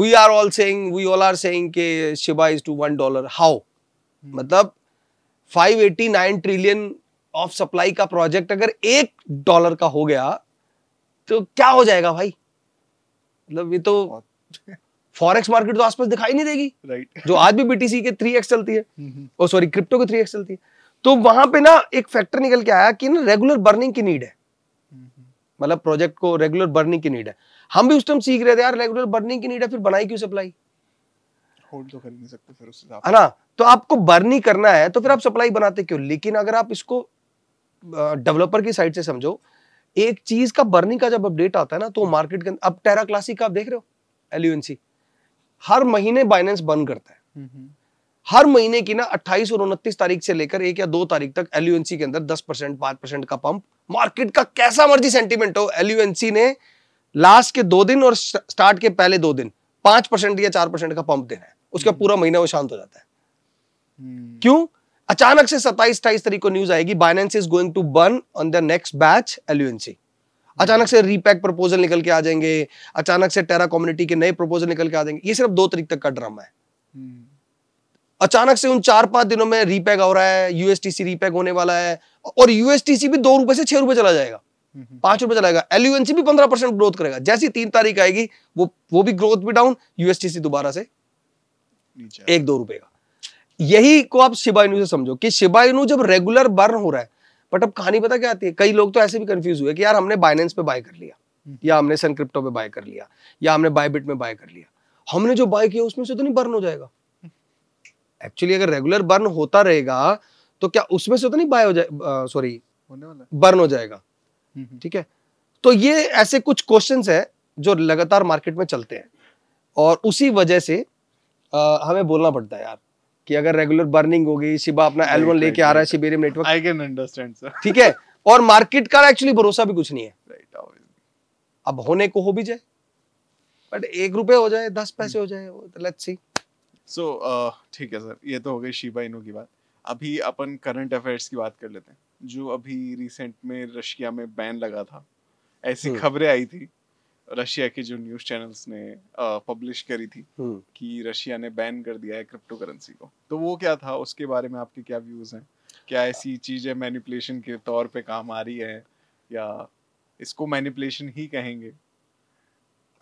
we are all saying we all are saying के Shiba is to one dollar how मतलब 589 ट्रिलियन ऑफ सप्लाई का प्रोजेक्ट अगर एक डॉलर का हो गया तो क्या हो जाएगा भाई मतलब ये तो फॉरेक्स मार्केट तो आसपास दिखाई नहीं देगी राइट right. जो आज भी बीटीसी के थ्री एक्स चलती है और सॉरी क्रिप्टो के थ्री एक्स चलती है तो वहां पे ना एक फैक्टर निकल के आया कि ना रेगुलर बर्निंग की नीड है हम्म, हम्म। मतलब प्रोजेक्ट को रेगुलर बर्निंग की नीड है हम भी उस टाइम सीख रहे थे यार रेगुलर बर्निंग की नीड है फिर बनाई क्यों सप्लाई होल्ड तो कर नहीं सकते फिर उस है ना तो आपको बर्निंग करना है तो फिर आप सप्लाई बनाते क्यों लेकिन अगर आप इसको डेवलपर की साइड से समझो एक चीज का बर्निंग का जब अपडेट आता है ना तो मार्केट के अब टेरा क्लासिक आप देख रहे हो एलयूएनसी हर महीने बाइनेंस बंद करता है हम्म, हम्म। हर महीने की ना अट्ठाईस और उनतीस तारीख से लेकर एक या दो तारीख तक एलयूएनसी के अंदर दस परसेंट पांच परसेंट का पंप मार्केट का कैसा मर्जी सेंटिमेंट हो एलयूएनसी ने लास्ट के दो दिन और स्टार्ट के पहले दो दिन पांच परसेंट या चार परसेंट का पंप देना है उसका हम्म। पूरा महीना वो शांत हो जाता है क्यों अचानक से सत्ताईस अट्ठाईस तारीख को न्यूज आएगी Binance is going to burn on the next batch LUNC अचानक से रीपैक प्रपोजल निकल के आ जाएंगे अचानक से टेरा कम्युनिटी के नए प्रपोजल निकल के आ जाएंगे ये सिर्फ दो तारीख तक का ड्रामा है हम्म। अचानक से उन चार पांच दिनों में रीपैक हो रहा है यूएसटीसी रीपैक होने वाला है और यूएसटीसी भी दो रुपए से छह रुपए चला जाएगा हम्म। पांच रुपए चलाएगा एलयूएनसी भी पंद्रह परसेंट ग्रोथ करेगा जैसी तीन तारीख आएगी वो वो भी ग्रोथ भी डाउन यूएसटीसी दोबारा से एक दो रुपए का यही को आप शिबाइनू से समझो कि शिबाइनू जब रेगुलर बर्न हो रहा है बट अब कहानी पता क्या आती है कई लोग तो ऐसे भी कंफ्यूज हुए कि यार हमने बाइनेंस पे बाय हम्म। कर लिया या हमने सन क्रिप्टो पे बाय कर लिया या हमने बायबिट में बाय कर लिया हमने जो बाय किया उसमें से तो नहीं बर्न हो जाएगा एक्चुअली अगर रेगुलर बर्न होता रहेगा तो क्या उसमें से तो नहीं बाय हो जाए सॉरी बर्न हो जाएगा हम्म, हम्म। ठीक है तो ये ऐसे कुछ क्वेश्चन है जो लगातार मार्केट में चलते हैं और उसी वजह से आ, हमें बोलना पड़ता है यार कि अगर रेगुलर बर्निंग हो गई सिबा अपना एल वन लेके आ रहा है Shibarium network I can understand sir ठीक है और मार्केट का एक्चुअली भरोसा भी कुछ नहीं है अब होने को हो भी जाए बट एक रुपए हो जाए दस पैसे हो जाए लेट्स सी सो ठीक है सर ये तो हो गई शिबा इनो की बात अभी अपन करंट अफेयर्स की बात कर लेते हैं जो अभी रिसेंट में रशिया में बैन लगा था ऐसी हम्म। खबरें आई थी रशिया के जो न्यूज चैनल्स ने पब्लिश करी थी हम्म। कि रशिया ने बैन कर दिया है क्रिप्टो करेंसी को तो वो क्या था उसके बारे में आपके क्या व्यूज हैं क्या ऐसी चीजें मैनिपुलेशन के तौर पे काम आ रही है या इसको मैनिपुलेशन ही कहेंगे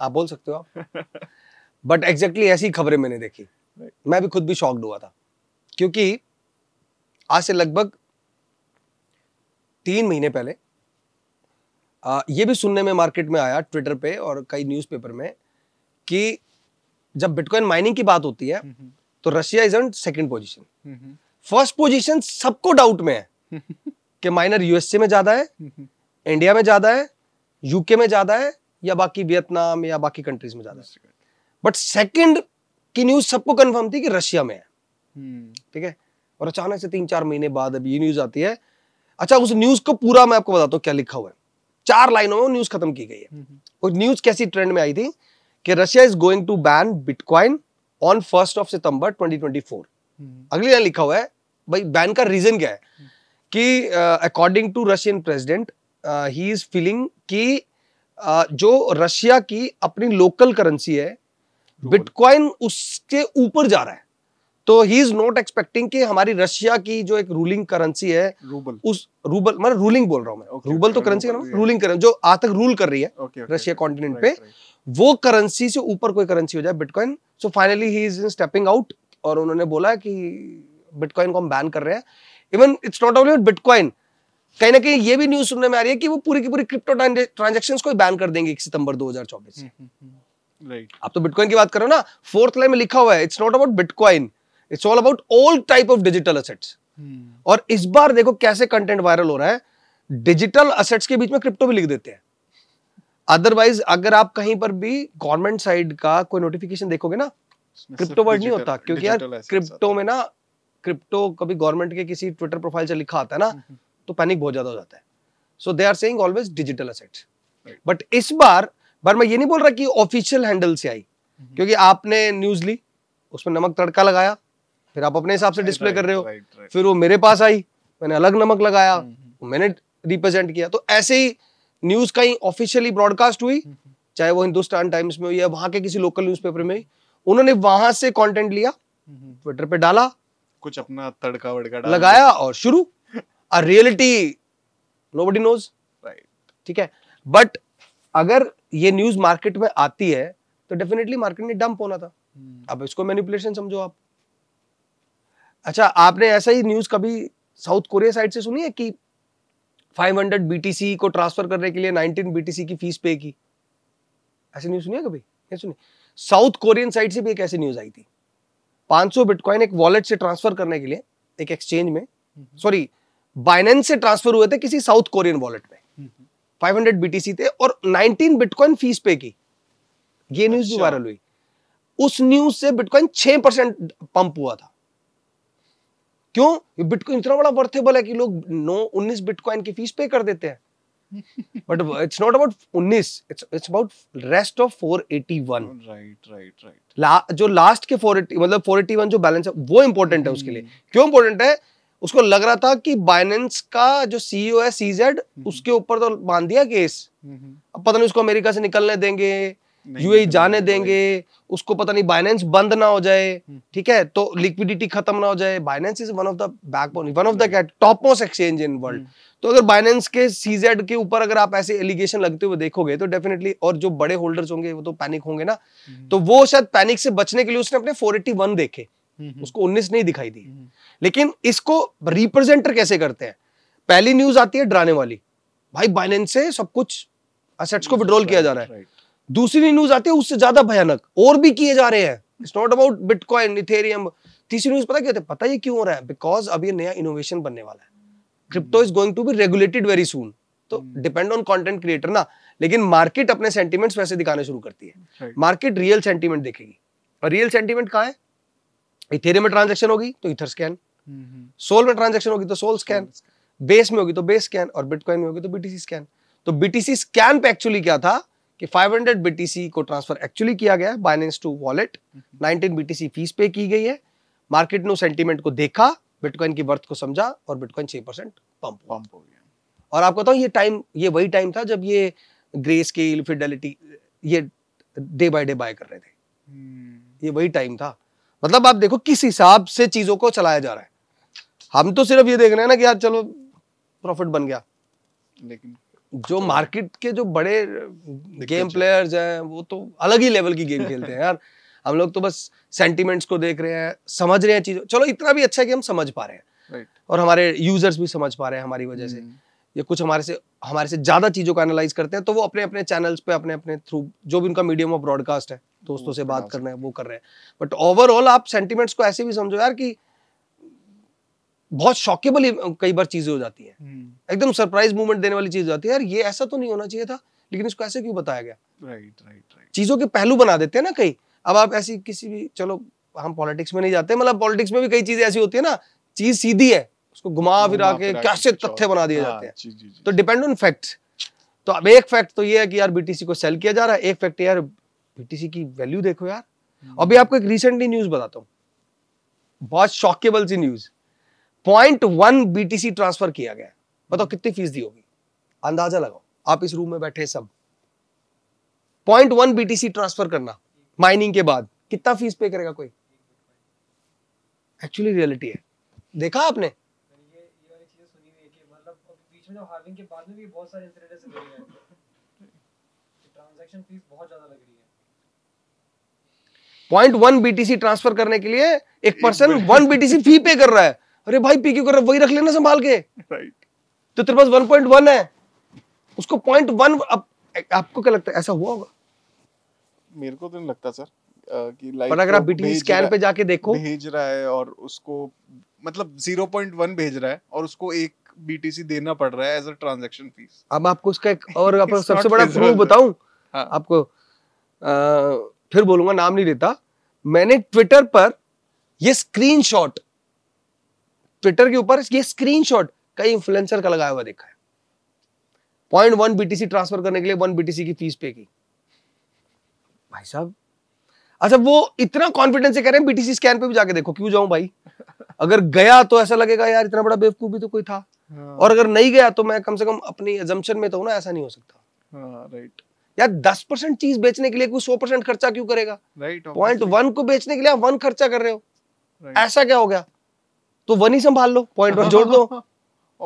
आप बोल सकते हो आप बट एग्जैक्टली ऐसी खबरें मैंने देखी right. मैं भी खुद भी शॉक्ड हुआ था क्योंकि आज से लगभग तीन महीने पहले आ, ये भी सुनने में मार्केट में आया ट्विटर पे और कई न्यूज़पेपर में कि जब बिटकॉइन माइनिंग की बात होती है तो Russia is on second position first position सबको डाउट में है कि माइनर यूएसए में ज्यादा है इंडिया में ज्यादा है यूके में ज्यादा है या बाकी वियतनाम या बाकी कंट्रीज में ज्यादा है बट सेकेंड की न्यूज सबको कंफर्म थी कि रशिया में है हम्म। ठीक है और अचानक से तीन चार महीने बाद अब ये न्यूज आती है अच्छा उस न्यूज को पूरा मैं आपको बताता हूँ क्या लिखा हुआ है चार लाइनों में न्यूज खत्म की गई है और हम्म, हम्म। न्यूज कैसी ट्रेंड में आई थी कि Russia is going to ban bitcoin on first of September 2024 अगली लाइन लिखा हुआ है भाई बैन का रीजन क्या है हम्म। कि according to Russian president he is feeling कि जो रशिया की अपनी लोकल करेंसी है बिटकॉइन उसके ऊपर जा रहा है तो ही इज नॉट एक्सपेक्टिंग कि हमारी रशिया की जो एक रूलिंग करेंसी है रूबल उस रूबल मतलब रूलिंग बोल रहा हूँ मैं okay, रूबल तो करेंसी का रूलिंग करेंसी जो आज तक रूल कर रही है रशिया कॉन्टिनेंट पे वो करेंसी से ऊपर कोई करेंसी हो जाए bitcoin so finally he is stepping out और उन्होंने बोला कि बिटकॉइन को हम बैन कर रहे हैं even it's not only bitcoin कहीं ना कहीं ये भी न्यूज सुनने में आ रही है कि वो पूरी की पूरी क्रिप्टो ट्रांजेक्शन को बैन कर देंगे सितंबर 2024 राइट हम्म, हम्म, हम्म, आप तो बिटकॉइन की बात करो ना फोर्थ लाइन में लिखा हुआ है it's not about bitcoin it's all about all type of digital assets और इस बार देखो कैसे कंटेंट वायरल हो रहा है डिजिटल असेट्स के बीच में क्रिप्टो भी लिख देते हैं अदरवाइज अगर आप कहीं पर भी गवर्नमेंट साइड का कोई नोटिफिकेशन देखोगे ना क्रिप्टो वर्ड नहीं होता क्योंकि यार क्रिप्टो में ना क्रिप्टो कभी गवर्नमेंट के किसी ट्विटर प्रोफाइल से लिखा आता है ना हम्म, हम्म। तो पैनिक बहुत ज्यादा हो जाता है so they are saying always digital assets but इस बार बार मैं ये नहीं बोल रहा कि ऑफिशियल हैंडल से आई हम्म, क्योंकि आपने न्यूज ली उसमें नमक तड़का लगाया फिर आप अपने हिसाब से डिस्प्ले कर रहे हो फिर वो मेरे पास आई मैंने अलग नमक लगाया हम्म, हम्म, हम्म। मैंने रिप्रेजेंट किया तो ऐसे ही न्यूज कहीं ऑफिशियली ब्रॉडकास्ट हुई चाहे वो हिंदुस्तान टाइम्स में हुई या वहां के किसी लोकल न्यूज़पेपर में उन्होंने वहां से कंटेंट लिया ट्विटर पे डाला कुछ अपना तड़का वड़का डाला लगाया और शुरू और रियलिटी नोबडी नोज राइट ठीक है बट अगर ये न्यूज मार्केट में आती है तो डेफिनेटली मार्केट ने डंप होना था अब इसको मैनिपुलेशन समझो आप अच्छा आपने ऐसा ही न्यूज कभी साउथ कोरिया साइड से सुनी है कि 500 बीटीसी को ट्रांसफर करने के लिए 19 बीटीसी की फीस पे की ऐसी न्यूज सुनिए कभी नहीं सुनी साउथ कोरियन साइड से भी एक ऐसी न्यूज आई थी 500 बिटकॉइन एक वॉलेट से ट्रांसफर करने के लिए एक एक्सचेंज में सॉरी हम्म। बाइनेंस से ट्रांसफर हुए थे किसी साउथ कोरियन वॉलेट में 500 हम्म। बीटीसी थे और 19 बिटकॉइन फीस पे की ये न्यूज अच्छा। भी वायरल हुई उस न्यूज से बिटकॉइन 6 पंप हुआ था क्यों बिटकॉइन इतना बड़ा वर्थेबल है कि लोग नौ उन्नीस बिटकॉइन की फीस पे कर देते हैं but it's not about 19 it's about rest of four eighty one right right right जो लास्ट के फोर एटी मतलब फोर एटी वन जो बैलेंस है वो इंपॉर्टेंट है उसके लिए hmm। क्यों इंपॉर्टेंट है उसको लग रहा था कि बाइनेंस का जो सीईओ e है सीजेड hmm। उसके ऊपर तो बांध दिया केस hmm, अब पता नहीं उसको अमेरिका से निकलने देंगे यूएई जाने देंगे उसको पता नहीं बाइनेंस बंद ना हो जाए हम्म। ठीक है तो लिक्विडिटी खत्म ना हो जाए Binance is one of the backbone one of the top most exchange in world तो अगर बाइनेंस के सीजेड के ऊपर अगर आप ऐसे एलिगेशन लगते हुए देखोगे तो डेफिनेटली और जो बड़े होल्डर्स होंगे वो तो पैनिक होंगे ना हम्म। तो वो शायद पैनिक से बचने के लिए उसने अपने फोर देखे हम्म, उसको उन्नीस नहीं दिखाई दी लेकिन इसको रिप्रेजेंटर कैसे करते हैं पहली न्यूज आती है डराने वाली भाई बाइनेंस से सब कुछ असेट्स को विड्रॉल किया जा रहा है दूसरी न्यूज आती है उससे ज्यादा भयानक और भी किए जा रहे हैं it's not about bitcoin Ethereum तीसरी न्यूज पता क्या पता ये क्यों हो रहा है बिकॉज अब ये नया इनोवेशन बनने वाला है crypto is going to be regulated very soon तो डिपेंड ऑन कंटेंट क्रिएटर ना लेकिन मार्केट अपने सेंटीमेंट्स वैसे दिखाने शुरू करती है मार्केट रियल सेंटीमेंट देखेगी और रियल सेंटीमेंट कहा है इथेरियम में ट्रांजेक्शन होगी तो इथर स्कैन सोल में ट्रांजेक्शन होगी तो सोल स्कैन बेस में होगी तो बेस स्कैन और बिटकॉइन में होगी तो बीटीसी स्कैन तो बीटीसी स्कैन पे एक्चुअली क्या था कि 500 BTC को ट्रांसफर एक्चुअली किया गया है Binance to wallet 19 BTC fees pay की गई है मार्केट ने सेंटीमेंट को देखा बिटकॉइन की बर्थ को समझा और बिटकॉइन 6 परसेंट पंप पंप हो गया और आपको बताऊँ ये टाइम ये वही टाइम था जब ये ग्रे स्केल फिडेलिटी ये डे बाय डे बाय कर रहे थे hmm. ये वही टाइम था मतलब आप देखो किस हिसाब से चीज़ों को चलाया जा रहा है हम तो सिर्फ ये देख रहे हैं ना कि यार चलो प्रॉफिट बन गया लेकिन जो मार्केट तो के जो बड़े गेम प्लेयर्स हैं वो तो अलग ही लेवल की गेम खेलते हैं यार हम लोग तो बस सेंटिमेंट्स को देख रहे हैं समझ रहे हैं चीज़ों चलो इतना भी अच्छा है कि हम समझ पा रहे हैं और हमारे यूजर्स भी समझ पा रहे हैं हमारी वजह से हम्म। या कुछ हमारे से हमारे से ज़्यादा चीज़ों को एनालाइज करते हैं तो वो अपने अपने चैनल्स पे अपने अपने थ्रू जो भी उनका मीडियम ऑफ ब्रॉडकास्ट है दोस्तों से बात करना है वो कर रहे हैं बट ओवरऑल आप सेंटिमेंट्स को ऐसे भी समझो यार कि बहुत शॉकेबल कई बार चीजें हो जाती हैं हम्म। एकदम सरप्राइज मूवमेंट देने वाली चीज हो जाती है यार ये ऐसा तो नहीं होना चाहिए था लेकिन इसको ऐसे क्यों बताया गया राइट राइट राइट चीजों के पहलू बना देते हैं ना कई अब आप ऐसी किसी भी चलो हम पॉलिटिक्स में नहीं जाते मतलब पॉलिटिक्स में भी कई चीजें ऐसी होती है ना चीज सीधी है उसको घुमा फिरा के कैसे तथ्य बना दिए हाँ, जाते हैं तो डिपेंड ऑन फैक्ट तो अब एक फैक्ट तो ये है कि यार बीटीसी को सेल किया जा रहा है एक फैक्ट यार बीटीसी की वैल्यू देखो यार हम्म। अभी आपको एक रिसेंटली न्यूज बताता हूँ बहुत शॉकेबल सी news point one BTC transfer किया गया बताओ कितनी फीस दी होगी अंदाजा लगाओ आप इस रूम में बैठे सब पॉइंट वन बीटीसी ट्रांसफर करना माइनिंग के बाद कितना फीस पे करेगा कोई एक्चुअली रियलिटी है देखा आपने पॉइंट वन बीटीसी ट्रांसफर करने के लिए एक पर्सन वन बीटीसी फी पे कर रहा है अरे भाई पीके को वही रख लेना संभाल के राइट तो तेरे पास 1.1 है उसको पॉइंट वन आप, आपको क्या लगता है ऐसा हुआ होगा मेरे को तो नहीं लगता सर कि लाइक पर अगर आप बीटी स्कैन e पे जाके देखो भेज रहा है और उसको मतलब 0.1 भेज रहा है और उसको एक बीटीसी देना पड़ रहा है एज अ ट्रांजैक्शन फीस अब आपको उसका एक और आपको सबसे बड़ा प्रूफ बताऊं हाँ. आपको आ, फिर बोलूंगा नाम नहीं लेता मैंने ट्विटर पर ये स्क्रीनशॉट ट्विटर के ऊपर ये स्क्रीनशॉट कई इन्फ्लुएंसर का लगाया हुआ देखा है पॉइंट वन बीटीसी ट्रांसफर करने के लिए वन बीटीसी की फीस पे की भाई साहब अच्छा वो इतना कॉन्फिडेंस से कह रहे हैं बीटीसी स्कैन पे भी जाके देखो क्यों जाऊं भाई अगर गया तो ऐसा लगेगा यार इतना बड़ा बेवकूफ भी तो कोई था हाँ। और अगर नहीं गया तो मैं कम से कम अपनी एजम्पन में तो ना ऐसा नहीं हो सकता हाँ, राइट यार दस परसेंट चीज बेचने के लिए कोई सौ परसेंट खर्चा क्यों करेगा राइट पॉइंट वन को बेचने के लिए आप वन खर्चा कर रहे हो ऐसा क्या हो गया तो वन ही संभाल लो पॉइंट वन जोड़ दो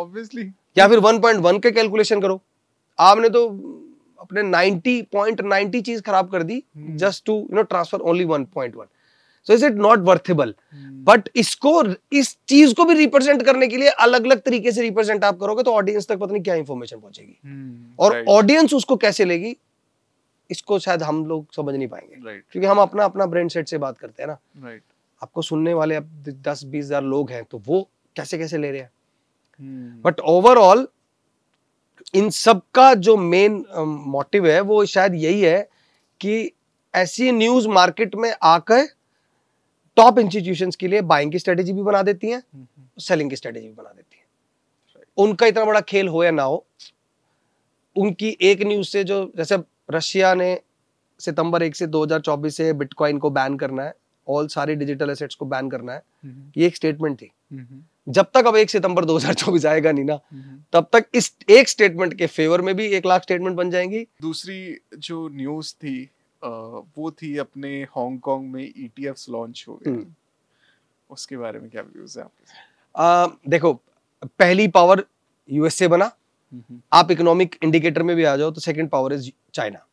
ऑब्वियसली या फिर वन पॉइंट वन के कैलकुलेशन करो आपने तो अपने नाइनटी पॉइंट नाइनटी चीज खराब कर दी just to you know transfer only one point one so is it not worthable but इसको इस चीज को भी रिप्रेजेंट करने के लिए अलग अलग तरीके से रिप्रेजेंट आप करोगे तो ऑडियंस तक पता नहीं क्या इंफॉर्मेशन पहुंचेगी hmm, और ऑडियंस right. उसको कैसे लेगी इसको शायद हम लोग समझ नहीं पाएंगे right. क्योंकि हम अपना अपना ब्रेन सेट से बात करते हैं ना right. आपको सुनने वाले अब दस बीस हजार लोग हैं तो वो कैसे कैसे ले रहे हैं बट हम्म। ओवरऑल इन सब का जो मेन मोटिव um, है वो शायद यही है कि ऐसी न्यूज मार्केट में आकर टॉप इंस्टीट्यूशंस के लिए बाइंग की स्ट्रेटेजी भी बना देती हैं सेलिंग हम्म, हम्म। की स्ट्रेटेजी भी बना देती हैं right. उनका इतना बड़ा खेल हो या ना हो उनकी एक न्यूज से जो जैसे रशिया ने सितंबर एक से 2024 से बिटकॉइन को बैन करना है ऑल सारे डिजिटल एसेट्स को बैन करना है हम्म हम्म। ये एक स्टेटमेंट थी हम्म जब तक अब एक सितंबर 2024 आएगा नहीं ना तब तक इस एक स्टेटमेंट के फेवर में भी एक लाख स्टेटमेंट बन जाएंगी दूसरी जो न्यूज थी वो थी अपने हांगकांग में ईटीएफ e लॉन्च हो गए उसके बारे में क्या व्यूज है आपके देखो पहली पावर यूएसए बना आप इकोनॉमिक इंडिकेटर में भी आ जाओ तो सेकंड पावर इज चाइना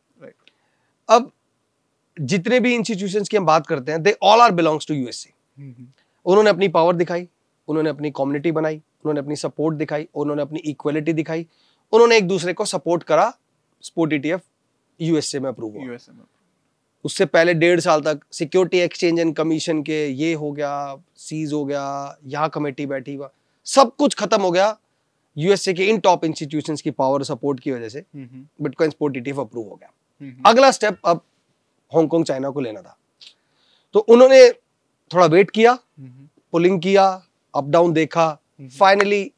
अब जितने भी इंस्टीट्यूशन की हम बात करते हैं they all are belongs to USA उन्होंने अपनी पावर दिखाई उन्होंने अपनी कम्युनिटी बनाई उन्होंने अपनी सपोर्ट दिखाई उन्होंने अपनी इक्वलिटी दिखाई उन्होंने एक दूसरे को सपोर्ट करा स्पोर्ट ईटीएफ यूएसए में अप्रूव हुआ उससे पहले डेढ़ साल तक सिक्योरिटी एक्सचेंज एंड कमीशन के ये हो गया सीज हो गया यहाँ कमेटी बैठी हुआ सब कुछ खत्म हो गया यूएसए के इन टॉप इंस्टीट्यूशंस की पावर सपोर्ट की वजह से बिटकॉइन स्पोर्ट ईटीएफ अप्रूव हो गया हम्म, हम्म। अगला स्टेप अब हांगकॉन्ग चाइना को लेना था तो उन्होंने थोड़ा वेट किया पुलिंग किया अप डाउन देखा फाइनली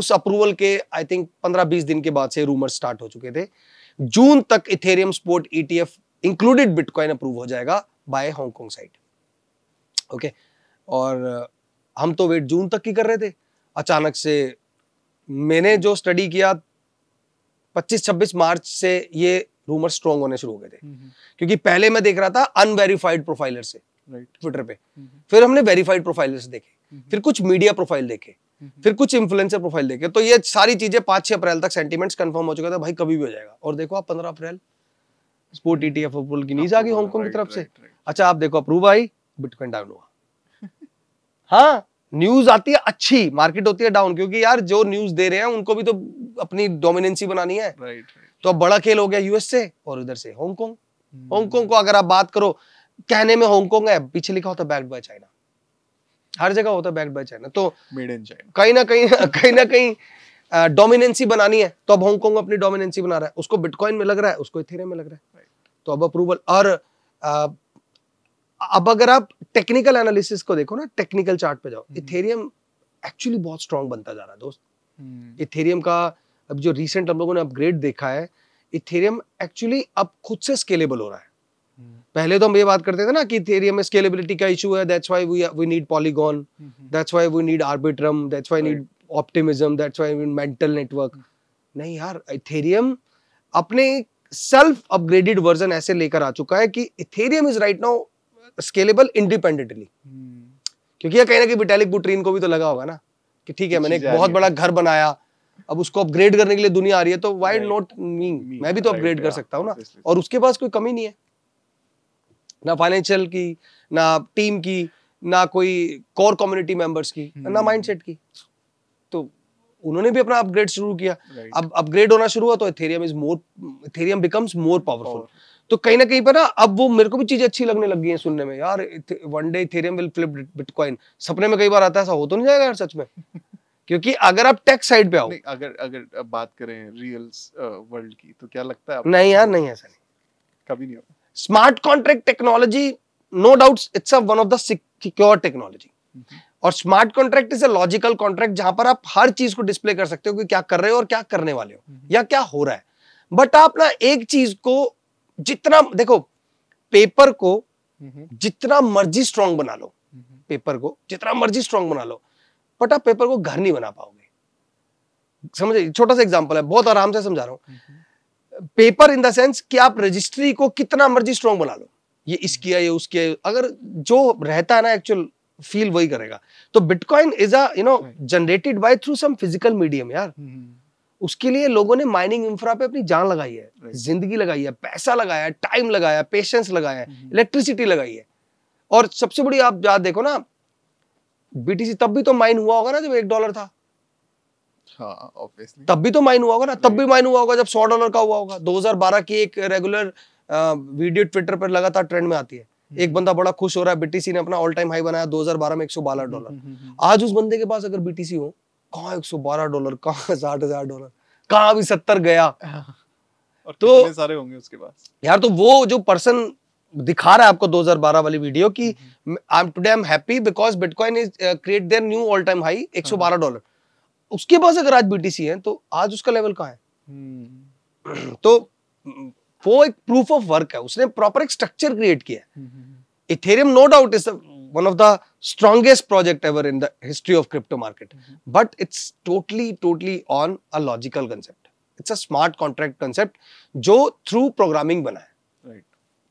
उस अप्रूवल के आई थिंक 15-20 दिन के बाद से रूमर स्टार्ट हो चुके थे जून तक ethereum spot ETF included bitcoin approve हो जाएगा बाय हांगकॉन्ग साइड ओके और uh, हम तो वेट जून तक ही कर रहे थे अचानक से मैंने जो स्टडी किया 25-26 मार्च से ये रूमर स्ट्रॉन्ग होने शुरू हो गए थे हम्म, हम्म। क्योंकि पहले मैं देख रहा था अनवेरीफाइड प्रोफाइलर से ट्विटर पे हम्म, फिर हमने वेरीफाइड प्रोफाइलर से देखे फिर कुछ मीडिया प्रोफाइल देखे फिर कुछ इन्फ्लुएंसर प्रोफाइल देखे तो ये सारी चीजें पांच छह अप्रैल तक सेंटीमेंट्स कंफर्म हो चुके थे भाई कभी भी हो जाएगा और देखो आप पंद्रह अप्रैल स्पोर्ट ईटीएफ फुटबॉल की नीज हाँ, आ गई हांगकॉन्ग की तरफ से अच्छा आप देखो अप्रूव आई बिटकॉइन डाउन हुआ हाँ न्यूज आती है अच्छी मार्केट होती है डाउन क्योंकि यार जो न्यूज दे रहे हैं उनको भी तो अपनी डोमिनेंसी बनानी है राइट राइट तो अब बड़ा खेल हो गया यूएस से और उधर से हांगकॉन्ग हांगकॉन्ग को अगर आप बात करो कहने में हांगकॉन्ग है पीछे लिखा होता बैक्ड बाय चाइना हर जगह होता है बैक्ड बाय चाइना तो मेड इन चाइना कहीं ना कहीं कहीं ना कहीं डोमिनेंसी बनानी है तो अब हांगकॉन्ग अपनी डोमिनेंसी बना रहा है उसको बिटकॉइन में लग रहा है उसको इथेरियम में लग रहा है तो अब अप्रूवल और अब अगर आप टेक्निकल एनालिसिस को देखो ना टेक्निकल चार्ट पे जाओ इथेरियम हम्म। एक्चुअली बहुत स्ट्रांग बनता जा रहा है दोस्त इथेरियम हम्म। का अब जो रिसेंट हम लोगों ने अपग्रेड देखा है इथेरियम एक्चुअली अब खुद से स्केलेबल हो रहा है हम्म। पहले तो हम ये बात करते थे ना कि इथेरियम में स्केलेबिलिटी का इशू है that's why we we need Polygon that's why we need Arbitrum that's why need Optimism that's why we Mantle network नहीं यार इथेरियम अपने सेल्फ अपग्रेडेड वर्जन ऐसे लेकर आ चुका है कि Ethereum is right now scalable independently क्योंकि कहीं ना कहीं बिटेलिक बुटरीन को भी तो लगा होगा ना कि ठीक है मैंने एक बहुत बड़ा घर बनाया अब उसको अपग्रेड करने के लिए दुनिया आ रही है तो वाई नॉट मी मैं भी तो अपग्रेड कर सकता हूँ ना और उसके पास कोई कमी नहीं है ना फाइनेंशियल की ना टीम की ना कोई कोर कम्युनिटी मेंबर्स की hmm. ना माइंडसेट की तो उन्होंने भी अपना अपग्रेड शुरू किया अब अपग्रेड होना शुरू हुआ तो Ethereum is more Ethereum becomes more powerful तो कहीं ना कहीं पर ना अब वो मेरे को भी चीजें अच्छी लगने लग गई हैं सुनने में यार one day Ethereum will flip bitcoin सपने में कई बार आता है ऐसा हो तो नहीं जाएगा यार सच में क्योंकि अगर आप टेक साइड पे आओ अगर अगर बात करें रियल वर्ल्ड uh, की तो क्या लगता है नहीं यार नहीं ऐसा नहीं कभी नहीं होगा smart contract technology no doubt it's one of the secure technology और smart contract is a logical contract जहां पर आप हर चीज को डिस्प्ले कर सकते हो कि क्या कर रहे हो और क्या करने वाले हो mm-hmm. या क्या हो रहा है बट आप ना एक चीज को जितना देखो पेपर mm-hmm. mm-hmm. को जितना मर्जी स्ट्रांग बना लो पेपर को जितना मर्जी स्ट्रांग बना लो बट आप पेपर को घर नहीं बना पाओगे समझे छोटा सा एग्जाम्पल है बहुत आराम से समझा रहा हूँ पेपर इन द सेंस कि आप रजिस्ट्री को कितना मर्जी स्ट्रॉन्ग बना लो ये इसकी है ये उसकी है अगर जो रहता है ना एक्चुअल फील वही करेगा तो bitcoin is a you know generated by through some physical medium यार हम्म, हम्म। उसके लिए लोगों ने माइनिंग इंफ्रा पे अपनी जान लगाई है जिंदगी लगाई है पैसा लगाया टाइम लगाया पेशेंस लगाया इलेक्ट्रिसिटी हम्म, लगाई है और सबसे बड़ी आप याद देखो ना बीटीसी तब भी तो माइन हुआ होगा ना जब एक डॉलर था हाँ, तब भी तो माइन हुआ होगा ना तब भी माइन हुआ होगा जब सौ डॉलर का हुआ होगा 2012 की एक रेगुलर वीडियो ट्विटर पर लगातार ट्रेंड में आती है हम्म। एक बंदा बड़ा खुश हो रहा है बीटीसी ने अपना ऑल टाइम हाई बनाया 2012 में एक डॉलर हम्म, हम्म, आज उस बंदे के पास अगर बीटीसी हो कहा एक डॉलर कहा साठ हजार डॉलर कहा अभी सत्तर गया और तो सारे होंगे उसके पास यार तो वो जो पर्सन दिखा रहा है आपको 2012 वाली वीडियो की आई today I am happy because bitcoin is create there new all time high 112 dollar उसके पास अगर आज बीटीसी है तो आज उसका लेवल कहाँ है हम्म। तो वो एक प्रूफ ऑफ वर्क है उसने प्रॉपर एक स्ट्रक्चर क्रिएट किया Ethereum no doubt is one of the strongest project ever in the history of crypto market but it's totally totally on a logical concept it's a smart contract concept जो थ्रू प्रोग्रामिंग बना है राइट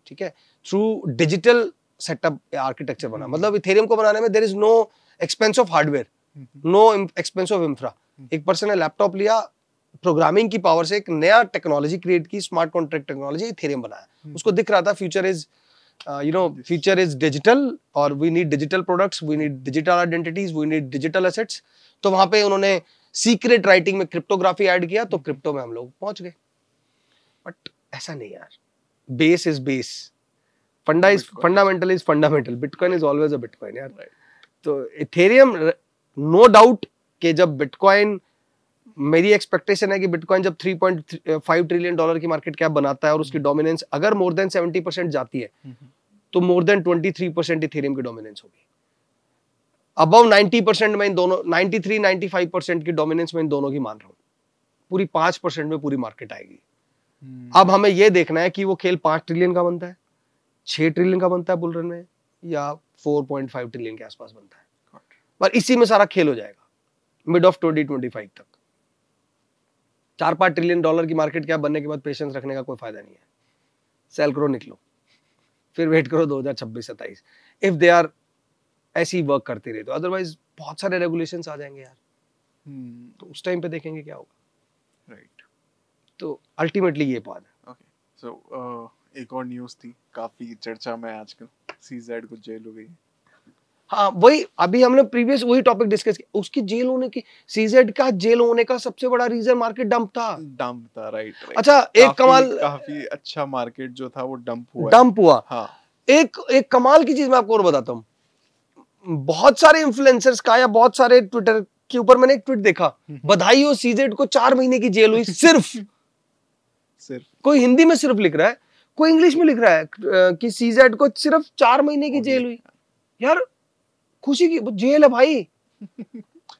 ठीक है थ्रू डिजिटल सेटअप आर्किटेक्चर बना hmm. मतलब इथेरियम को बनाने में there is no expense of hardware no expense of infra एक पर्सन ने लैपटॉप लिया प्रोग्रामिंग की पावर से एक नया टेक्नोलॉजी क्रिएट की स्मार्ट कॉन्ट्रैक्ट टेक्नोलॉजी इथेरियम बनाया hmm. उसको दिख रहा था future is you know future is digital और we need digital products we need digital identities we need digital assets तो वहां पे उन्होंने सीक्रेट राइटिंग में क्रिप्टोग्राफी ऐड किया तो क्रिप्टो hmm. में हम लोग पहुंच गए बट ऐसा नहीं यार base is base funda is fundamental is fundamental bitcoin is always a bitcoin यार तो इथेरियम नो डाउट कि जब बिटकॉइन मेरी एक्सपेक्टेशन है कि बिटकॉइन जब 3.5 ट्रिलियन डॉलर की मार्केट कैप बनाता है और उसकी डोमिनेंस हम्म। अगर मोर देन 70 परसेंट जाती है हम्म, हम्म। तो मोर देन 23 परसेंट इथेरियम की डोमिनेंस होगी अब 90 परसेंट में इन दोनों 93 95 परसेंट की डोमिनेंस में इन दोनों की मान रहा हूं पूरी पांच परसेंट में पूरी मार्केट आएगी अब हमें यह देखना है कि वो खेल पांच ट्रिलियन का बनता है छह ट्रिलियन का बनता है बुलरन में या फोर पॉइंट फाइव ट्रिलियन के आसपास बनता है पर इसी में सारा खेल हो जाएगा mid of twenty twenty five तक चार पांच ट्रिलियन डॉलर की मार्केट क्या बनने के बाद पेशेंस रखने का कोई फायदा नहीं है सेल करो निकलो फिर वेट करो दो हजार छब्बीस सत्ताईस इफ दे आर ऐसी वर्क करते रहे तो अदरवाइज बहुत सारे रेगुलेशन आ जाएंगे यार hmm. तो उस टाइम पे देखेंगे क्या होगा राइट right. तो अल्टीमेटली ये बात है ओके सो uh, एक और न्यूज थी काफी चर्चा में आजकल सीजेड को जेल हो गई हाँ वही अभी हमने प्रीवियस वही टॉपिक डिस्कस किया उसकी जेल होने की सीजेड का जेल होने का सबसे बड़ा रीजन मार्केट डंप था डंप था राइट, राइट अच्छा एक कमाल काफी अच्छा मार्केट जो था वो डंप हुआ डंप हुआ हाँ एक एक कमाल की चीज मैं आपको और बताता हूँ बहुत सारे इन्फ्लुएंसर्स का या बहुत सारे ट्विटर के ऊपर मैंने एक ट्वीट देखा हम्म। बधाई हो सीजेड को चार महीने की जेल हुई सिर्फ सिर्फ कोई हिंदी में सिर्फ लिख रहा है कोई इंग्लिश में लिख रहा है कि सीजेड को सिर्फ चार महीने की जेल हुई यार खुशी की जेल है भाई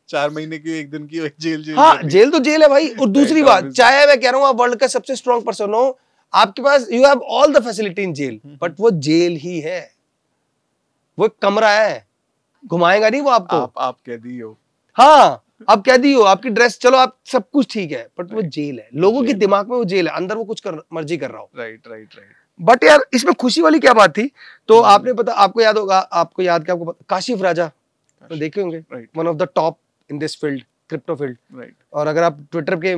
चार महीने की एक दिन की जेल जेल हाँ जेल तो जेल है भाई और दूसरी बात चाहे मैं कह रहा हूँ आप वर्ल्ड का सबसे स्ट्रॉन्ग पर्सन हो आपके पास you have all the facility in jail but वो जेल ही है वो कमरा है घुमाएगा नहीं वो आपको आप, आप कह दी हो हाँ आप कह दी हो आपकी ड्रेस चलो आप सब कुछ ठीक है बट वो जेल है लोगों के दिमाग में वो जेल है अंदर वो कुछ कर मर्जी कर रहा हो राइट राइट राइट बट यार इसमें खुशी वाली क्या बात थी तो hmm. आपने पता आपको याद होगा आपको याद क्या आपको काशिफ राजा तो देखे होंगे one of the top in this field crypto field और अगर आप ट्विटर के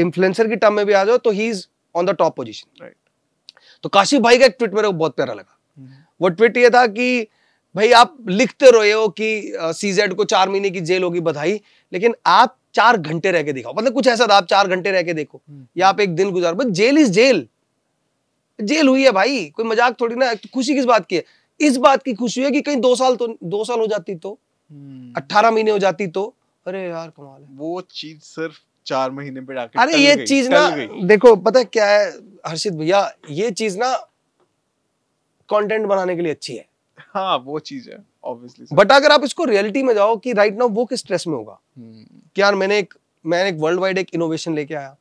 इन्फ्लुएंसर की टर्म में भी आ जाओ तो he is on the top position तो काशिफ भाई का एक ट्वीट मेरे को बहुत प्यारा लगा hmm. वो ट्वीट ये था कि भाई आप लिखते रहे हो कि सीजेड को चार महीने की जेल होगी बधाई लेकिन आप चार घंटे रह के दिखाओ मतलब कुछ ऐसा था आप चार घंटे रह के देखो हम्म, या आप एक दिन गुजार बस जेल इज जेल जेल हुई है भाई कोई मजाक थोड़ी ना खुशी किस बात की है इस बात की खुशी है कि कहीं दो साल तो दो साल हो जाती तो हम्म। अट्ठारह महीने हो जाती तो अरे यार कमाल है वो चीज सिर्फ चार महीने पे डाके अरे ये चीज ना देखो पता है क्या है हर्षित भैया ये चीज ना कंटेंट बनाने के लिए अच्छी है हाँ वो चीज है बट अगर आप इसको रियलिटी में जाओ कि राइट नाउ वो किस स्ट्रेस में होगा hmm. कि यार मैंने एक मैंने एक वर्ल्ड वाइड एक इनोवेशन लेके आया